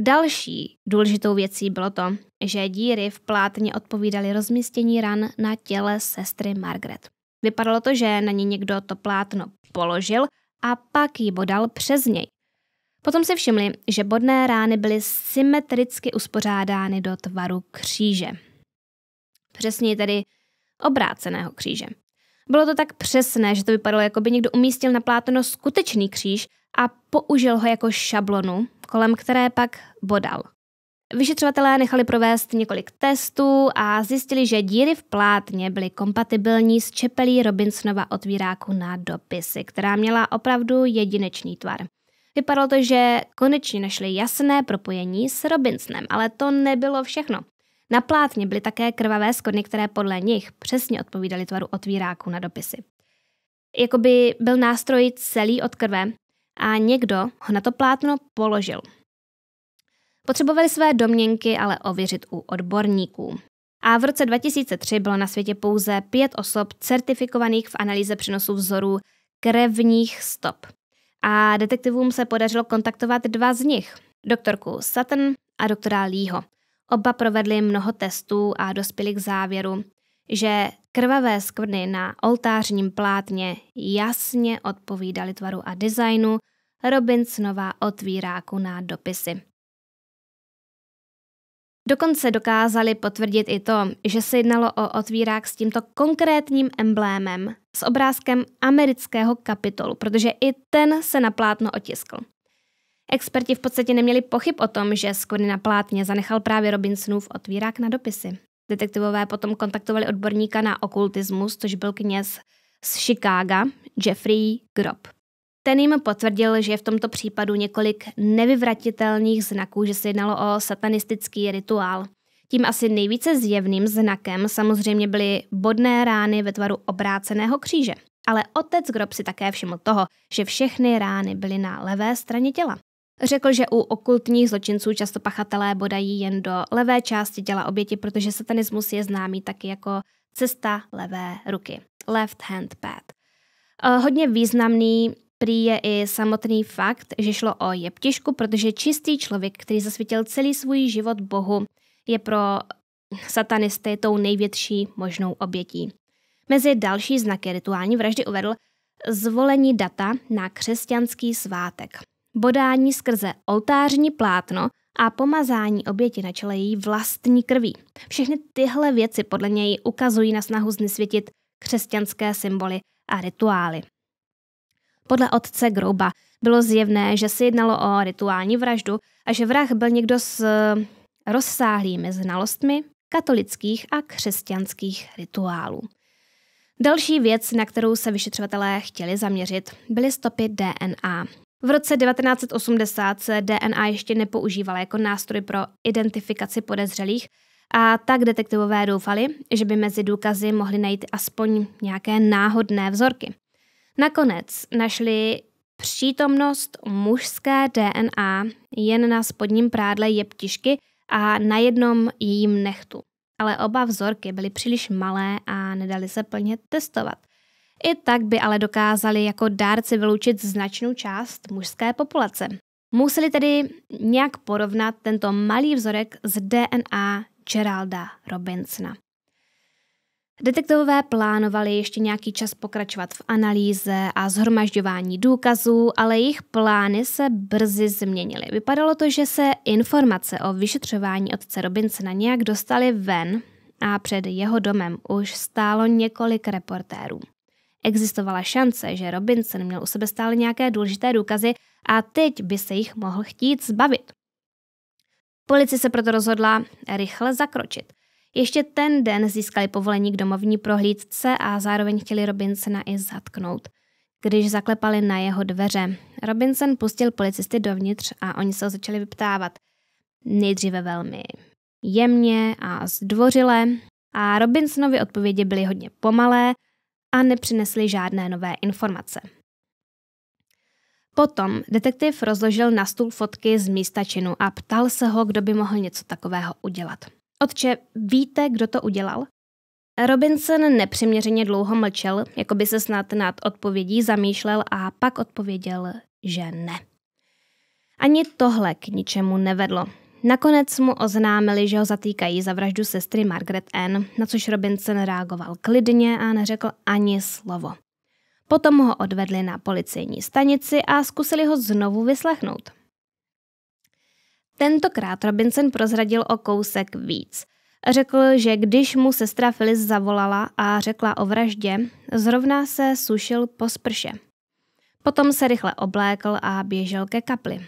Další důležitou věcí bylo to, že díry v plátně odpovídaly rozmístění ran na těle sestry Margaret. Vypadalo to, že na ní někdo to plátno položil a pak ji bodal přes něj. Potom si všimli, že bodné rány byly symetricky uspořádány do tvaru kříže. přesně tedy obráceného kříže. Bylo to tak přesné, že to vypadalo, jako by někdo umístil na plátno skutečný kříž a použil ho jako šablonu, kolem které pak bodal. Vyšetřovatelé nechali provést několik testů a zjistili, že díry v plátně byly kompatibilní s čepelí Robinsonova otvíráku na dopisy, která měla opravdu jedinečný tvar. Vypadalo to, že konečně našli jasné propojení s Robinsonem, ale to nebylo všechno. Na plátně byly také krvavé skodny, které podle nich přesně odpovídaly tvaru otvíráku na dopisy. Jakoby byl nástroj celý od krve a někdo ho na to plátno položil. Potřebovali své domněnky ale ověřit u odborníků. A v roce 2003 bylo na světě pouze pět osob certifikovaných v analýze přenosu vzorů krevních stop a detektivům se podařilo kontaktovat dva z nich, doktorku Sutton a doktora Leeho. Oba provedli mnoho testů a dospěli k závěru, že krvavé skvrny na oltářním plátně jasně odpovídaly tvaru a designu Robinsonova otvíráku na dopisy. Dokonce dokázali potvrdit i to, že se jednalo o otvírák s tímto konkrétním emblémem s obrázkem amerického kapitolu, protože i ten se na plátno otiskl. Experti v podstatě neměli pochyb o tom, že skvrny na plátně zanechal právě Robinsonův otvírák na dopisy. Detektivové potom kontaktovali odborníka na okultismus, což byl kněz z Chicaga, Jeffrey Grob. Ten jim potvrdil, že je v tomto případu několik nevyvratitelných znaků, že se jednalo o satanistický rituál – tím asi nejvíce zjevným znakem samozřejmě byly bodné rány ve tvaru obráceného kříže. Ale otec Grob si také všiml toho, že všechny rány byly na levé straně těla. Řekl, že u okultních zločinců často pachatelé bodají jen do levé části těla oběti, protože satanismus je známý taky jako cesta levé ruky. Left hand path. Eh, hodně významný prý je i samotný fakt, že šlo o jeptišku, protože čistý člověk, který zasvětil celý svůj život Bohu, je pro satanisty tou největší možnou obětí. Mezi další znaky rituální vraždy uvedl zvolení data na křesťanský svátek, bodání skrze oltářní plátno a pomazání oběti na čele její vlastní krví. Všechny tyhle věci podle něj ukazují na snahu znesvětit křesťanské symboly a rituály. Podle otce Grouba bylo zjevné, že se jednalo o rituální vraždu a že vrah byl někdo z rozsáhlými znalostmi katolických a křesťanských rituálů. Další věc, na kterou se vyšetřovatelé chtěli zaměřit, byly stopy DNA. V roce 1980 se DNA ještě nepoužívala jako nástroj pro identifikaci podezřelých, a tak detektivové doufali, že by mezi důkazy mohli najít aspoň nějaké náhodné vzorky. Nakonec našli přítomnost mužské DNA jen na spodním prádle jeptišky, a na jednom jejím nechtu. Ale oba vzorky byly příliš malé a nedali se plně testovat. I tak by ale dokázali jako dárci vyloučit značnou část mužské populace. Museli tedy nějak porovnat tento malý vzorek s DNA Geralda Robinsona. Detektivové plánovali ještě nějaký čas pokračovat v analýze a zhromažďování důkazů, ale jejich plány se brzy změnily. Vypadalo to, že se informace o vyšetřování otce na nějak dostaly ven a před jeho domem už stálo několik reportérů. Existovala šance, že Robinson měl u sebe stále nějaké důležité důkazy a teď by se jich mohl chtít zbavit. Policie se proto rozhodla rychle zakročit – ještě ten den získali povolení k domovní prohlídce a zároveň chtěli Robinsona i zatknout. Když zaklepali na jeho dveře, Robinson pustil policisty dovnitř a oni se ho začali vyptávat. Nejdříve velmi jemně a zdvořile a Robinsonovi odpovědi byly hodně pomalé a nepřinesly žádné nové informace. Potom detektiv rozložil na stůl fotky z místa činu a ptal se ho, kdo by mohl něco takového udělat. Otče, víte, kdo to udělal? Robinson nepřiměřeně dlouho mlčel, jako by se snad nad odpovědí zamýšlel a pak odpověděl, že ne. Ani tohle k ničemu nevedlo. Nakonec mu oznámili, že ho zatýkají za vraždu sestry Margaret Ann, na což Robinson reagoval klidně a neřekl ani slovo. Potom ho odvedli na policejní stanici a zkusili ho znovu vyslechnout. Tentokrát Robinson prozradil o kousek víc. Řekl, že když mu sestra Phyllis zavolala a řekla o vraždě, zrovna se sušil po sprše. Potom se rychle oblékl a běžel ke kapli.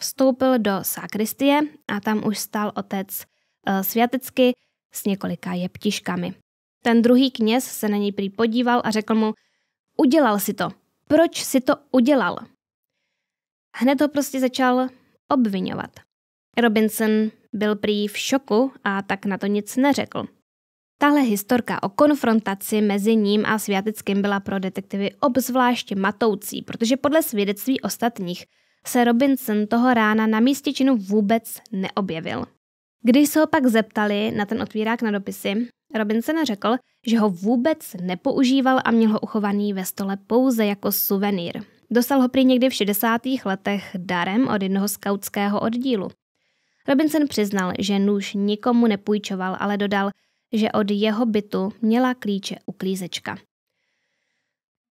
Vstoupil do sakristie a tam už stál otec e, eh, světecky s několika jeptiškami. Ten druhý kněz se na něj prý podíval a řekl mu, udělal si to, proč si to udělal? Hned ho prostě začal obvinovat. Robinson byl prý v šoku a tak na to nic neřekl. Tahle historka o konfrontaci mezi ním a Sviatickým byla pro detektivy obzvláště matoucí, protože podle svědectví ostatních se Robinson toho rána na místě činu vůbec neobjevil. Když se ho pak zeptali na ten otvírák na dopisy, Robinson řekl, že ho vůbec nepoužíval a měl ho uchovaný ve stole pouze jako suvenýr. Dostal ho prý někdy v 60. letech darem od jednoho skautského oddílu. Robinson přiznal, že nůž nikomu nepůjčoval, ale dodal, že od jeho bytu měla klíče uklízečka.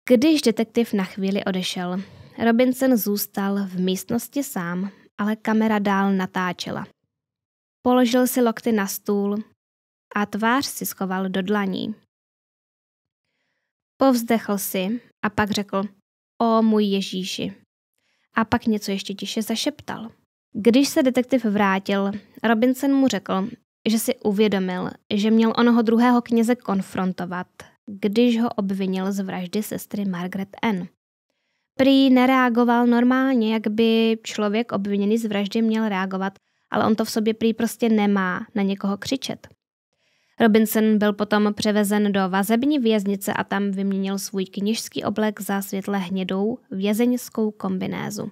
Když detektiv na chvíli odešel, Robinson zůstal v místnosti sám, ale kamera dál natáčela. Položil si lokty na stůl a tvář si schoval do dlaní. Povzdechl si a pak řekl – O můj Ježíši. A pak něco ještě tiše zašeptal. Když se detektiv vrátil, Robinson mu řekl, že si uvědomil, že měl onoho druhého kněze konfrontovat, když ho obvinil z vraždy sestry Margaret N. Prý nereagoval normálně, jak by člověk obviněný z vraždy měl reagovat, ale on to v sobě prý prostě nemá na někoho křičet. Robinson byl potom převezen do vazební věznice a tam vyměnil svůj knižský oblek za světle hnědou vězeňskou kombinézu.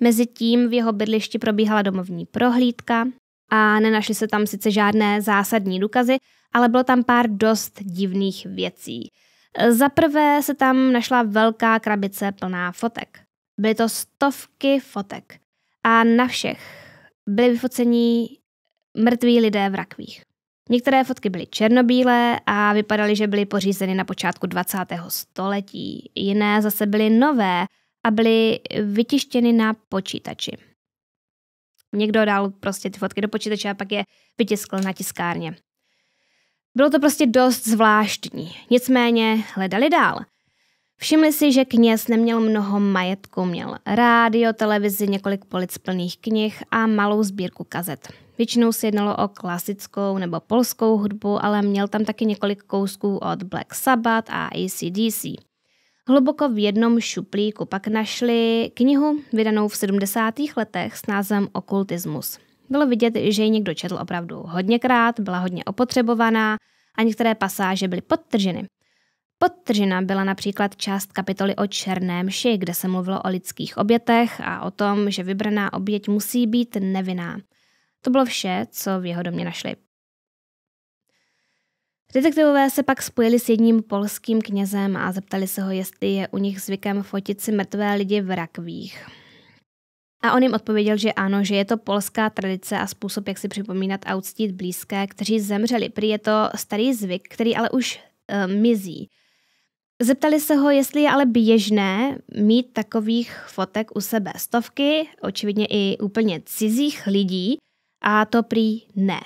Mezitím v jeho bydlišti probíhala domovní prohlídka a nenašly se tam sice žádné zásadní důkazy, ale bylo tam pár dost divných věcí. Za prvé se tam našla velká krabice plná fotek. Byly to stovky fotek. A na všech byly vyfocení mrtví lidé v rakvích. Některé fotky byly černobílé a vypadaly, že byly pořízeny na počátku 20. století. Jiné zase byly nové a byly vytištěny na počítači. Někdo dal prostě ty fotky do počítače a pak je vytiskl na tiskárně. Bylo to prostě dost zvláštní, nicméně hledali dál. Všimli si, že kněz neměl mnoho majetku, měl rádio, televizi, několik polic plných knih a malou sbírku kazet. Většinou se jednalo o klasickou nebo polskou hudbu, ale měl tam taky několik kousků od Black Sabbath a ACDC. Hluboko v jednom šuplíku pak našli knihu vydanou v 70. letech s názvem Okultismus. Bylo vidět, že ji někdo četl opravdu hodněkrát, byla hodně opotřebovaná a některé pasáže byly podtrženy. Podtržena byla například část kapitoly o černém ši, kde se mluvilo o lidských obětech a o tom, že vybraná oběť musí být nevinná. To bylo vše, co v jeho domě našli. Detektivové se pak spojili s jedním polským knězem a zeptali se ho, jestli je u nich zvykem fotit si mrtvé lidi v rakvích. A on jim odpověděl, že ano, že je to polská tradice a způsob, jak si připomínat a uctít blízké, kteří zemřeli. Prý je to starý zvyk, který ale už uh, mizí. Zeptali se ho, jestli je ale běžné mít takových fotek u sebe stovky, očividně i úplně cizích lidí, a to prý ne.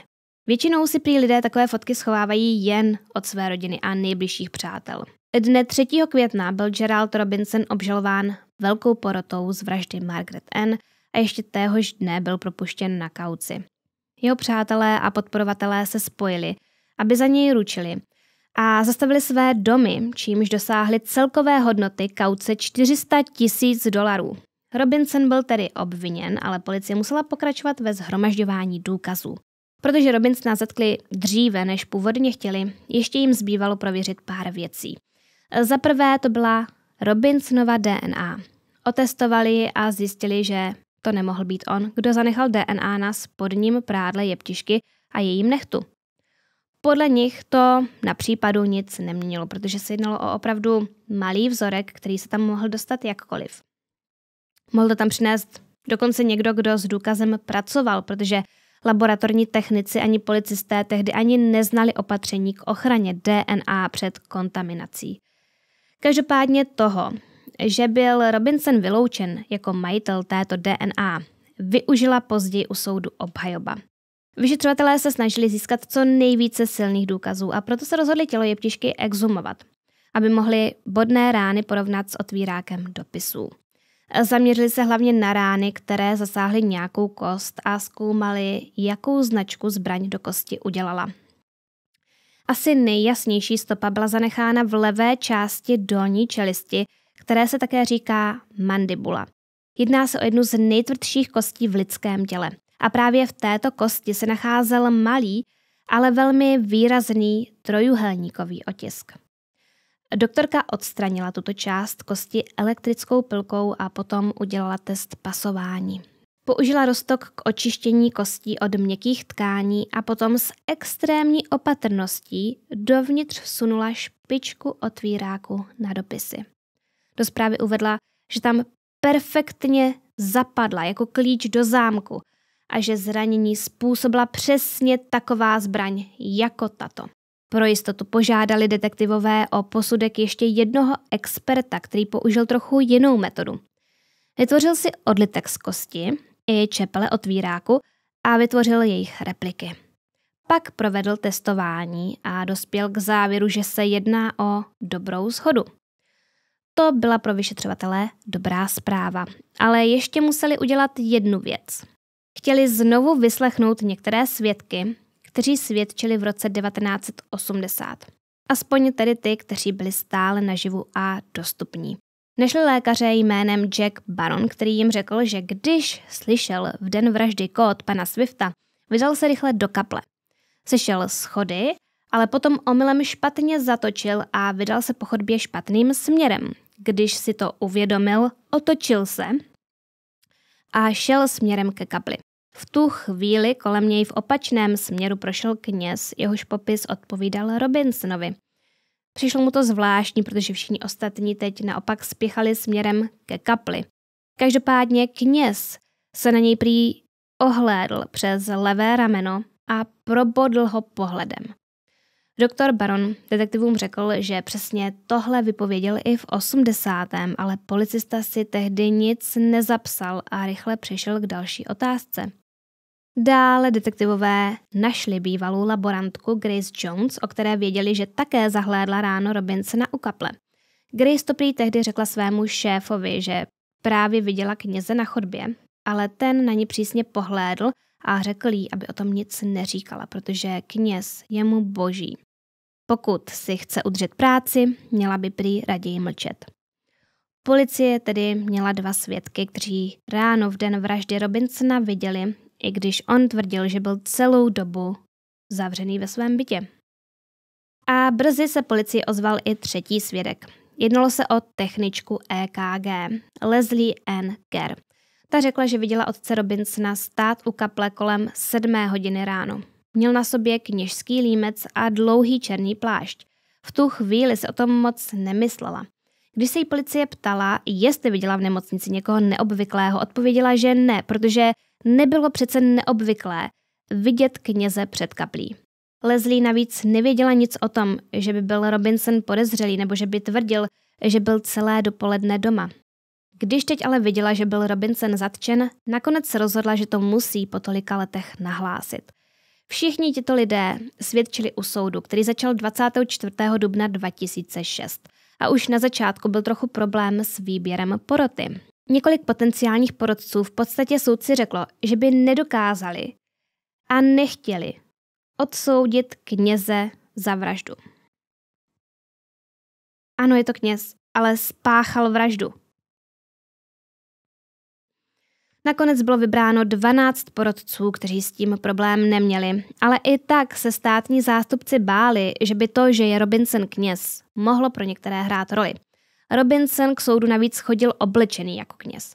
Většinou si prý lidé takové fotky schovávají jen od své rodiny a nejbližších přátel. Dne 3. května byl Gerald Robinson obžalován velkou porotou z vraždy Margaret N. a ještě téhož dne byl propuštěn na kauci. Jeho přátelé a podporovatelé se spojili, aby za něj ručili a zastavili své domy, čímž dosáhli celkové hodnoty kauce 400 tisíc dolarů. Robinson byl tedy obviněn, ale policie musela pokračovat ve zhromažďování důkazů. Protože Robinsona zatkli dříve, než původně chtěli, ještě jim zbývalo prověřit pár věcí. Za prvé to byla Robinsonova DNA. Otestovali ji a zjistili, že to nemohl být on, kdo zanechal DNA na spodním prádle jeptišky a jejím nechtu. Podle nich to na případu nic neměnilo, protože se jednalo o opravdu malý vzorek, který se tam mohl dostat jakkoliv. Mohl to tam přinést dokonce někdo, kdo s důkazem pracoval, protože laboratorní technici ani policisté tehdy ani neznali opatření k ochraně DNA před kontaminací. Každopádně toho, že byl Robinson vyloučen jako majitel této DNA, využila později u soudu obhajoba. Vyšetřovatelé se snažili získat co nejvíce silných důkazů a proto se rozhodli tělo jeptišky exhumovat, aby mohli bodné rány porovnat s otvírákem dopisů. Eh, zaměřili se hlavně na rány, které zasáhly nějakou kost a zkoumali, jakou značku zbraň do kosti udělala. Asi nejjasnější stopa byla zanechána v levé části dolní čelisti, které se také říká mandibula. Jedná se o jednu z nejtvrdších kostí v lidském těle. A právě v této kosti se nacházel malý, ale velmi výrazný trojuhelníkový otisk. Doktorka odstranila tuto část kosti elektrickou pilkou a potom udělala test pasování. Použila roztok k očištění kostí od měkkých tkání a potom s extrémní opatrností dovnitř vsunula špičku otvíráku na dopisy. Do zprávy uvedla, že tam perfektně zapadla jako klíč do zámku a že zranění způsobila přesně taková zbraň jako tato. Pro jistotu požádali detektivové o posudek ještě jednoho experta, který použil trochu jinou metodu. Vytvořil si odlitek z kosti i čepele otvíráku a vytvořil jejich repliky. Pak provedl testování a dospěl k závěru, že se jedná o dobrou shodu. To byla pro vyšetřovatele dobrá zpráva, ale ještě museli udělat jednu věc. Chtěli znovu vyslechnout některé svědky, kteří svědčili v roce 1980. Aspoň tedy ty, kteří byli stále naživu a dostupní. Našli lékaře jménem Jack Baron, který jim řekl, že když slyšel v den vraždy kód pana Swifta, vydal se rychle do kaple. Slyšel schody, ale potom omylem špatně zatočil a vydal se po chodbě špatným směrem. Když si to uvědomil, otočil se a šel směrem ke kapli. V tu chvíli kolem něj v opačném směru prošel kněz, jehož popis odpovídal Robinsonovi. Přišlo mu to zvláštní, protože všichni ostatní teď naopak spěchali směrem ke kapli. Každopádně kněz se na něj prý ohlédl přes levé rameno a probodl ho pohledem. Doktor Baron detektivům řekl, že přesně tohle vypověděl i v 80., ale policista si tehdy nic nezapsal a rychle přešel k další otázce. Dále detektivové našli bývalou laborantku Grace Jones, o které věděli, že také zahlédla ráno Robinsona u kaple. Grace to prý tehdy řekla svému šéfovi, že právě viděla kněze na chodbě, ale ten na ní přísně pohlédl a řekl jí, aby o tom nic neříkala, protože kněz je mu boží. Pokud si chce udržet práci, měla by prý raději mlčet. Policie tedy měla dva svědky, kteří ráno v den vraždy Robinsona viděli, i když on tvrdil, že byl celou dobu zavřený ve svém bytě. A brzy se policii ozval i třetí svědek. Jednalo se o techničku EKG, Leslie N. Kerr. Ta řekla, že viděla otce Robinsona stát u kaple kolem sedmé hodiny ráno. Měl na sobě kněžský límec a dlouhý černý plášť. V tu chvíli se o tom moc nemyslela. Když se jí policie ptala, jestli viděla v nemocnici někoho neobvyklého, odpověděla, že ne, protože nebylo přece neobvyklé vidět kněze před kaplí. Leslie navíc nevěděla nic o tom, že by byl Robinson podezřelý nebo že by tvrdil, že byl celé dopoledne doma. Když teď ale viděla, že byl Robinson zatčen, nakonec se rozhodla, že to musí po tolika letech nahlásit. Všichni tito lidé svědčili u soudu, který začal 24. dubna 2006 a už na začátku byl trochu problém s výběrem poroty. Několik potenciálních porodců v podstatě soudci řeklo, že by nedokázali a nechtěli odsoudit kněze za vraždu. Ano, je to kněz, ale spáchal vraždu. Nakonec bylo vybráno 12 porodců, kteří s tím problém neměli, ale i tak se státní zástupci báli, že by to, že je Robinson kněz, mohlo pro některé hrát roli – Robinson k soudu navíc chodil oblečený jako kněz.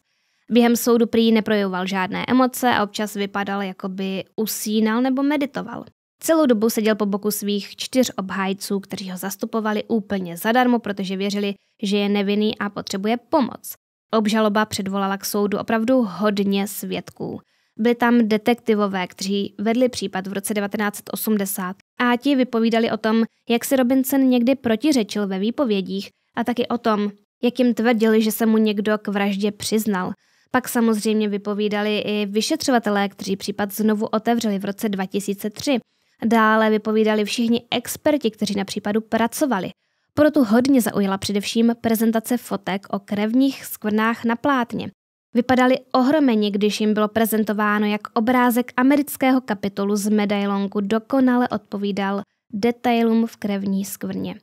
Během soudu prý neprojevoval žádné emoce a občas vypadal, jako by usínal nebo meditoval. Celou dobu seděl po boku svých čtyř obhájců, kteří ho zastupovali úplně zadarmo, protože věřili, že je nevinný a potřebuje pomoc. Obžaloba předvolala k soudu opravdu hodně svědků. Byli tam detektivové, kteří vedli případ v roce 1980 a ti vypovídali o tom, jak si Robinson někdy protiřečil ve výpovědích a taky o tom, jak jim tvrdili, že se mu někdo k vraždě přiznal. Pak samozřejmě vypovídali i vyšetřovatelé, kteří případ znovu otevřeli v roce 2003. Dále vypovídali všichni experti, kteří na případu pracovali. Proto hodně zaujala především prezentace fotek o krevních skvrnách na plátně. Vypadali ohromeně, když jim bylo prezentováno, jak obrázek amerického kapitolu z medailonku dokonale odpovídal detailům v krevní skvrně.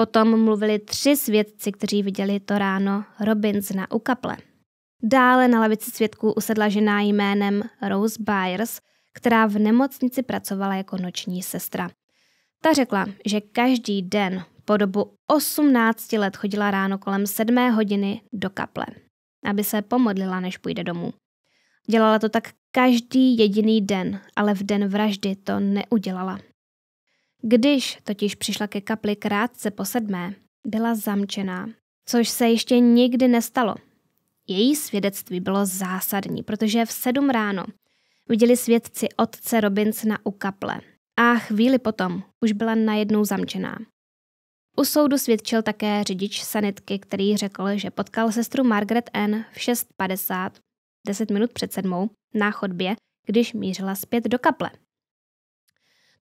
Potom mluvili tři svědci, kteří viděli to ráno Robins u kaple. Dále na lavici svědků usedla žena jménem Rose Byers, která v nemocnici pracovala jako noční sestra. Ta řekla, že každý den po dobu 18 let chodila ráno kolem 7 hodiny do kaple, aby se pomodlila, než půjde domů. Dělala to tak každý jediný den, ale v den vraždy to neudělala. Když totiž přišla ke kapli krátce po sedmé, byla zamčená, což se ještě nikdy nestalo. Její svědectví bylo zásadní, protože v sedm ráno viděli svědci otce Robinsona u kaple a chvíli potom už byla najednou zamčená. U soudu svědčil také řidič sanitky, který řekl, že potkal sestru Margaret N. v 6.50, 10 minut před sedmou, na chodbě, když mířila zpět do kaple.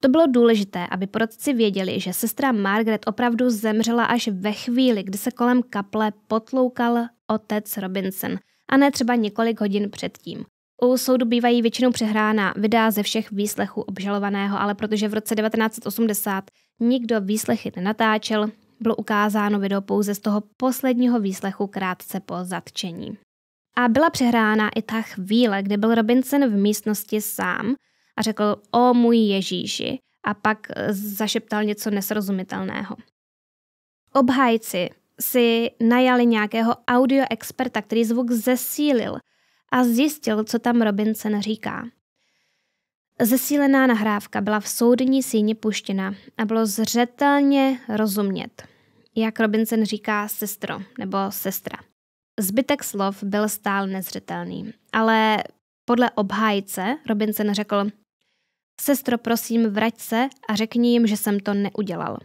To bylo důležité, aby porodci věděli, že sestra Margaret opravdu zemřela až ve chvíli, kdy se kolem kaple potloukal otec Robinson, a ne třeba několik hodin předtím. U soudu bývají většinou přehrána videa ze všech výslechů obžalovaného, ale protože v roce 1980 nikdo výslechy nenatáčel, bylo ukázáno video pouze z toho posledního výslechu krátce po zatčení. A byla přehrána i ta chvíle, kdy byl Robinson v místnosti sám a řekl, o můj Ježíši, a pak eh, zašeptal něco nesrozumitelného. Obhájci si najali nějakého audio experta, který zvuk zesílil a zjistil, co tam Robinson říká. Zesílená nahrávka byla v soudní síni puštěna a bylo zřetelně rozumět, jak Robinson říká sestro nebo sestra. Zbytek slov byl stál nezřetelný, ale podle obhájce Robinson řekl, Sestro, prosím, vrať se a řekni jim, že jsem to neudělal.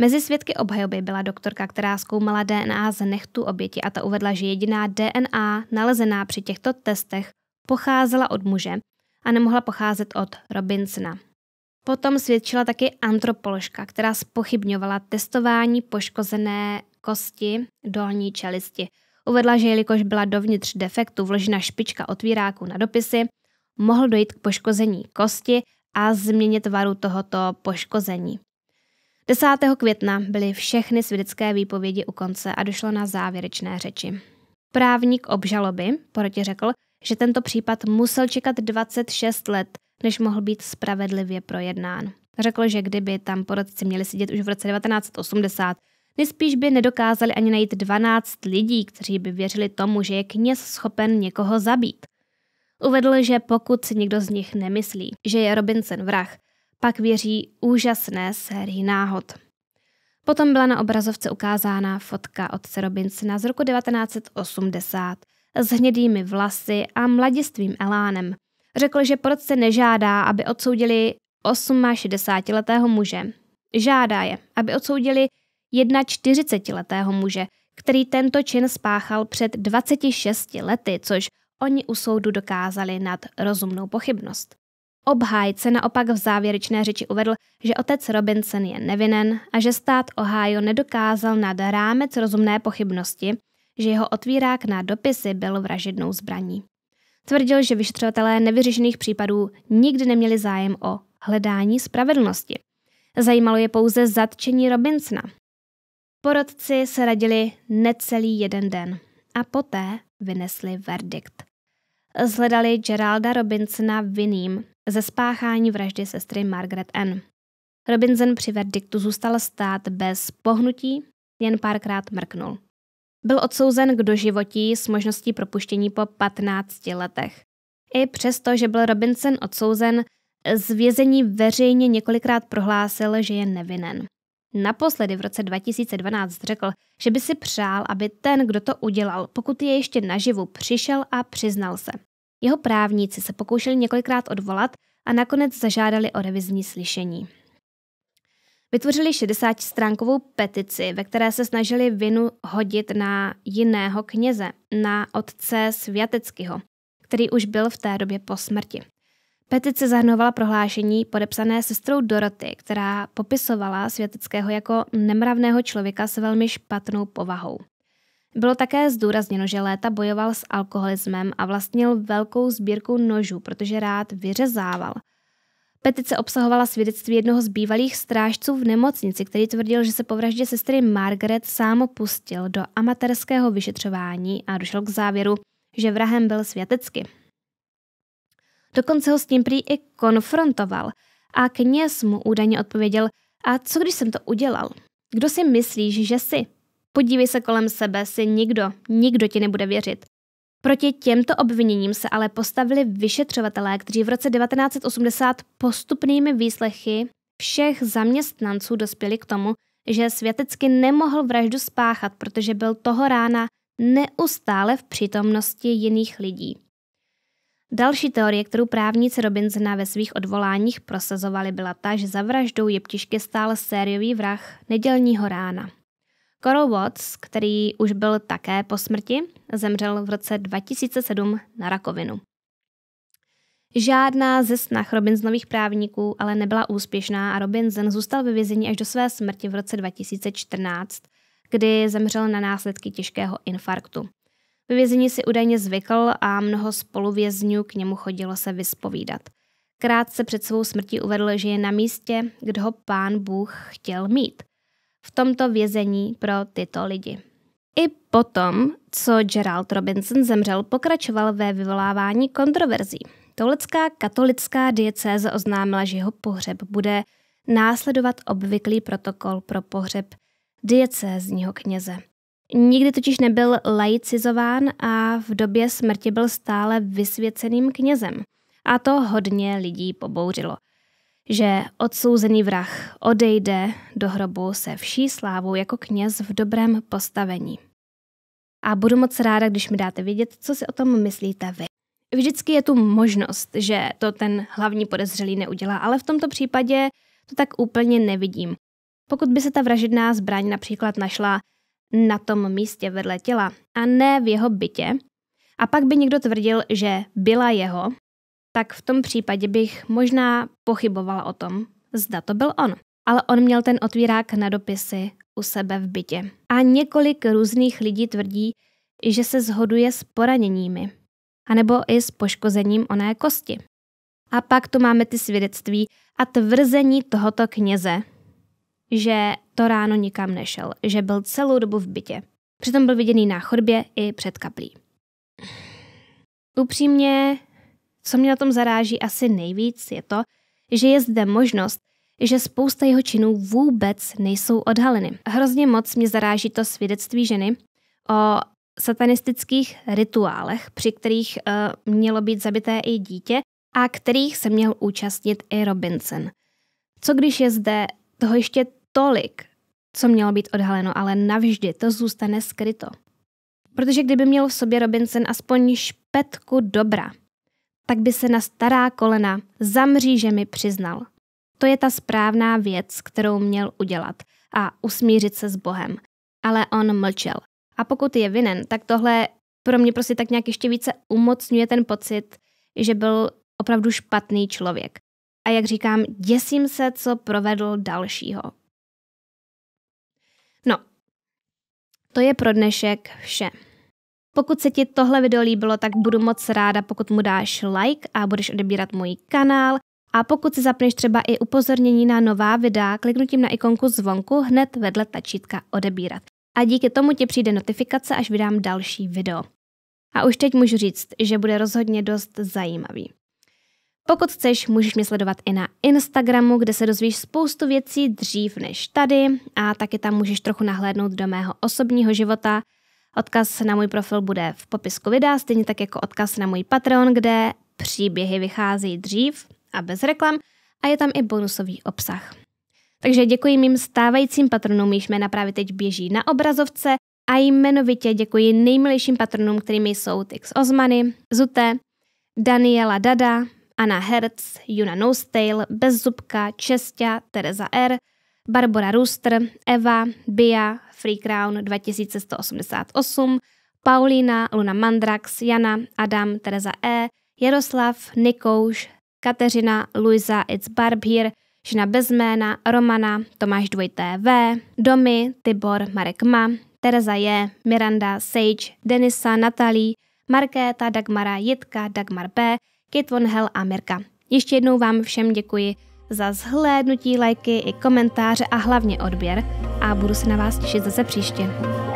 Mezi svědky obhajoby byla doktorka, která zkoumala DNA z nechtu oběti a ta uvedla, že jediná DNA nalezená při těchto testech pocházela od muže a nemohla pocházet od Robinsona, Potom svědčila taky antropoložka, která spochybňovala testování poškozené kosti dolní čelisti. Uvedla, že jelikož byla dovnitř defektu vložena špička otvíráku na dopisy, mohl dojít k poškození kosti a změně tvaru tohoto poškození. 10. května byly všechny svědecké výpovědi u konce a došlo na závěrečné řeči. Právník obžaloby proti řekl, že tento případ musel čekat 26 let, než mohl být spravedlivě projednán. Řekl, že kdyby tam poradci měli sedět už v roce 1980, nejspíš by nedokázali ani najít 12 lidí, kteří by věřili tomu, že je kněz schopen někoho zabít. Uvedl, že pokud si někdo z nich nemyslí, že je Robinson vrah, pak věří úžasné sérii náhod. Potom byla na obrazovce ukázána fotka otce Robinsona z roku 1980 s hnědými vlasy a mladistvým elánem. Řekl, že porodce nežádá, aby odsoudili 68-letého muže. Žádá je, aby odsoudili 41-letého muže, který tento čin spáchal před 26 lety, což oni u soudu dokázali nad rozumnou pochybnost. Obhájce naopak v závěrečné řeči uvedl, že otec Robinson je nevinen a že stát Ohio nedokázal nad rámec rozumné pochybnosti, že jeho otvírák na dopisy byl vražednou zbraní. Tvrdil, že vyšetřovatelé nevyřešených případů nikdy neměli zájem o hledání spravedlnosti. Zajímalo je pouze zatčení Robinsona. Porodci se radili necelý jeden den a poté vynesli verdikt. Zhledali Geralda Robinsona vinným ze spáchání vraždy sestry Margaret N. Robinson při verdiktu zůstal stát bez pohnutí, jen párkrát mrknul. Byl odsouzen k doživotí s možností propuštění po 15 letech. I přesto, že byl Robinson odsouzen, z vězení veřejně několikrát prohlásil, že je nevinen. Naposledy v roce 2012 řekl, že by si přál, aby ten, kdo to udělal, pokud je ještě naživu, přišel a přiznal se. Jeho právníci se pokoušeli několikrát odvolat a nakonec zažádali o revizní slyšení. Vytvořili 60-stránkovou petici, ve které se snažili vinu hodit na jiného kněze, na otce Světeckého, který už byl v té době po smrti. Petice zahrnovala prohlášení podepsané sestrou Doroty, která popisovala Světeckého jako nemravného člověka s velmi špatnou povahou. Bylo také zdůrazněno, že léta bojoval s alkoholismem a vlastnil velkou sbírku nožů, protože rád vyřezával – Petice obsahovala svědectví jednoho z bývalých strážců v nemocnici, který tvrdil, že se po vraždě sestry Margaret sám pustil do amatérského vyšetřování a došel k závěru, že vrahem byl světecky. Dokonce ho s tím prý i konfrontoval a kněz mu údajně odpověděl, a co když jsem to udělal? Kdo si myslíš, že jsi? Podívej se kolem sebe, si nikdo, nikdo ti nebude věřit. Proti těmto obviněním se ale postavili vyšetřovatelé, kteří v roce 1980 postupnými výslechy všech zaměstnanců dospěli k tomu, že světecky nemohl vraždu spáchat, protože byl toho rána neustále v přítomnosti jiných lidí. Další teorie, kterou právníci Robinsona ve svých odvoláních prosazovali, byla ta, že za vraždou jeptišky stál sériový vrah nedělního rána. Coral Watts, který už byl také po smrti, zemřel v roce 2007 na rakovinu. Žádná ze snah Robinsonových právníků ale nebyla úspěšná a Robinson zůstal ve vězení až do své smrti v roce 2014, kdy zemřel na následky těžkého infarktu. Ve vězení si údajně zvykl a mnoho spoluvězňů k němu chodilo se vyspovídat. Krátce před svou smrtí uvedl, že je na místě, kde ho pán Bůh chtěl mít v tomto vězení pro tyto lidi. I potom, co Gerald Robinson zemřel, pokračoval ve vyvolávání kontroverzí. Toulecká katolická diecéze oznámila, že jeho pohřeb bude následovat obvyklý protokol pro pohřeb diecézního kněze. Nikdy totiž nebyl laicizován a v době smrti byl stále vysvěceným knězem. A to hodně lidí pobouřilo – že odsouzený vrah odejde do hrobu se vší slávou jako kněz v dobrém postavení. A budu moc ráda, když mi dáte vědět, co si o tom myslíte vy. Vždycky je tu možnost, že to ten hlavní podezřelý neudělá, ale v tomto případě to tak úplně nevidím. Pokud by se ta vražedná zbraň například našla na tom místě vedle těla a ne v jeho bytě, a pak by někdo tvrdil, že byla jeho, tak v tom případě bych možná pochybovala o tom, zda to byl on. Ale on měl ten otvírák na dopisy u sebe v bytě. A několik různých lidí tvrdí, že se zhoduje s poraněními, anebo i s poškozením oné kosti. A pak tu máme ty svědectví a tvrzení tohoto kněze, že to ráno nikam nešel, že byl celou dobu v bytě. Přitom byl viděný na chodbě i před kaplí. Upřímně co mě na tom zaráží asi nejvíc, je to, že je zde možnost, že spousta jeho činů vůbec nejsou odhaleny. Hrozně moc mě zaráží to svědectví ženy o satanistických rituálech, při kterých uh, mělo být zabité i dítě a kterých se měl účastnit i Robinson. Co když je zde toho ještě tolik, co mělo být odhaleno, ale navždy to zůstane skryto? Protože kdyby měl v sobě Robinson aspoň špetku dobra, tak by se na stará kolena za mřížemi přiznal. To je ta správná věc, kterou měl udělat a usmířit se s Bohem. Ale on mlčel. A pokud je vinen, tak tohle pro mě prostě tak nějak ještě více umocňuje ten pocit, že byl opravdu špatný člověk. A jak říkám, děsím se, co provedl dalšího. No, to je pro dnešek vše. Pokud se ti tohle video líbilo, tak budu moc ráda, pokud mu dáš like a budeš odebírat můj kanál. A pokud si zapneš třeba i upozornění na nová videa, kliknutím na ikonku zvonku hned vedle tlačítka odebírat. A díky tomu ti přijde notifikace, až vydám další video. A už teď můžu říct, že bude rozhodně dost zajímavý. Pokud chceš, můžeš mě sledovat i na Instagramu, kde se dozvíš spoustu věcí dřív než tady a taky tam můžeš trochu nahlédnout do mého osobního života – Odkaz na můj profil bude v popisku videa, stejně tak jako odkaz na můj Patreon, kde příběhy vycházejí dřív a bez reklam a je tam i bonusový obsah. Takže děkuji mým stávajícím patronům, již jména právě teď běží na obrazovce a jmenovitě děkuji nejmilejším patronům, kterými jsou Tix Osmany, Zute, Daniela Dada, Anna Herz, Juna Nostail, Bezzubka, Čestia, Tereza R., Barbara Rooster, Eva, Bia, Free Crown 2188, Paulina Luna Mandrax, Jana, Adam, Tereza E., Jaroslav, Nikouš, Kateřina, Luisa, It's Barb here, žena bez jména, Romana, Tomáš dvojité V, Domy, Tibor, Marek Ma, Tereza Je, Miranda, Sage, Denisa, Natalí, Markéta, Dagmara, Jitka, Dagmar B, Kit Von Hell a Mirka. Ještě jednou vám všem děkuji za zhlédnutí, lajky i komentáře a hlavně odběr a budu se na vás těšit zase příště.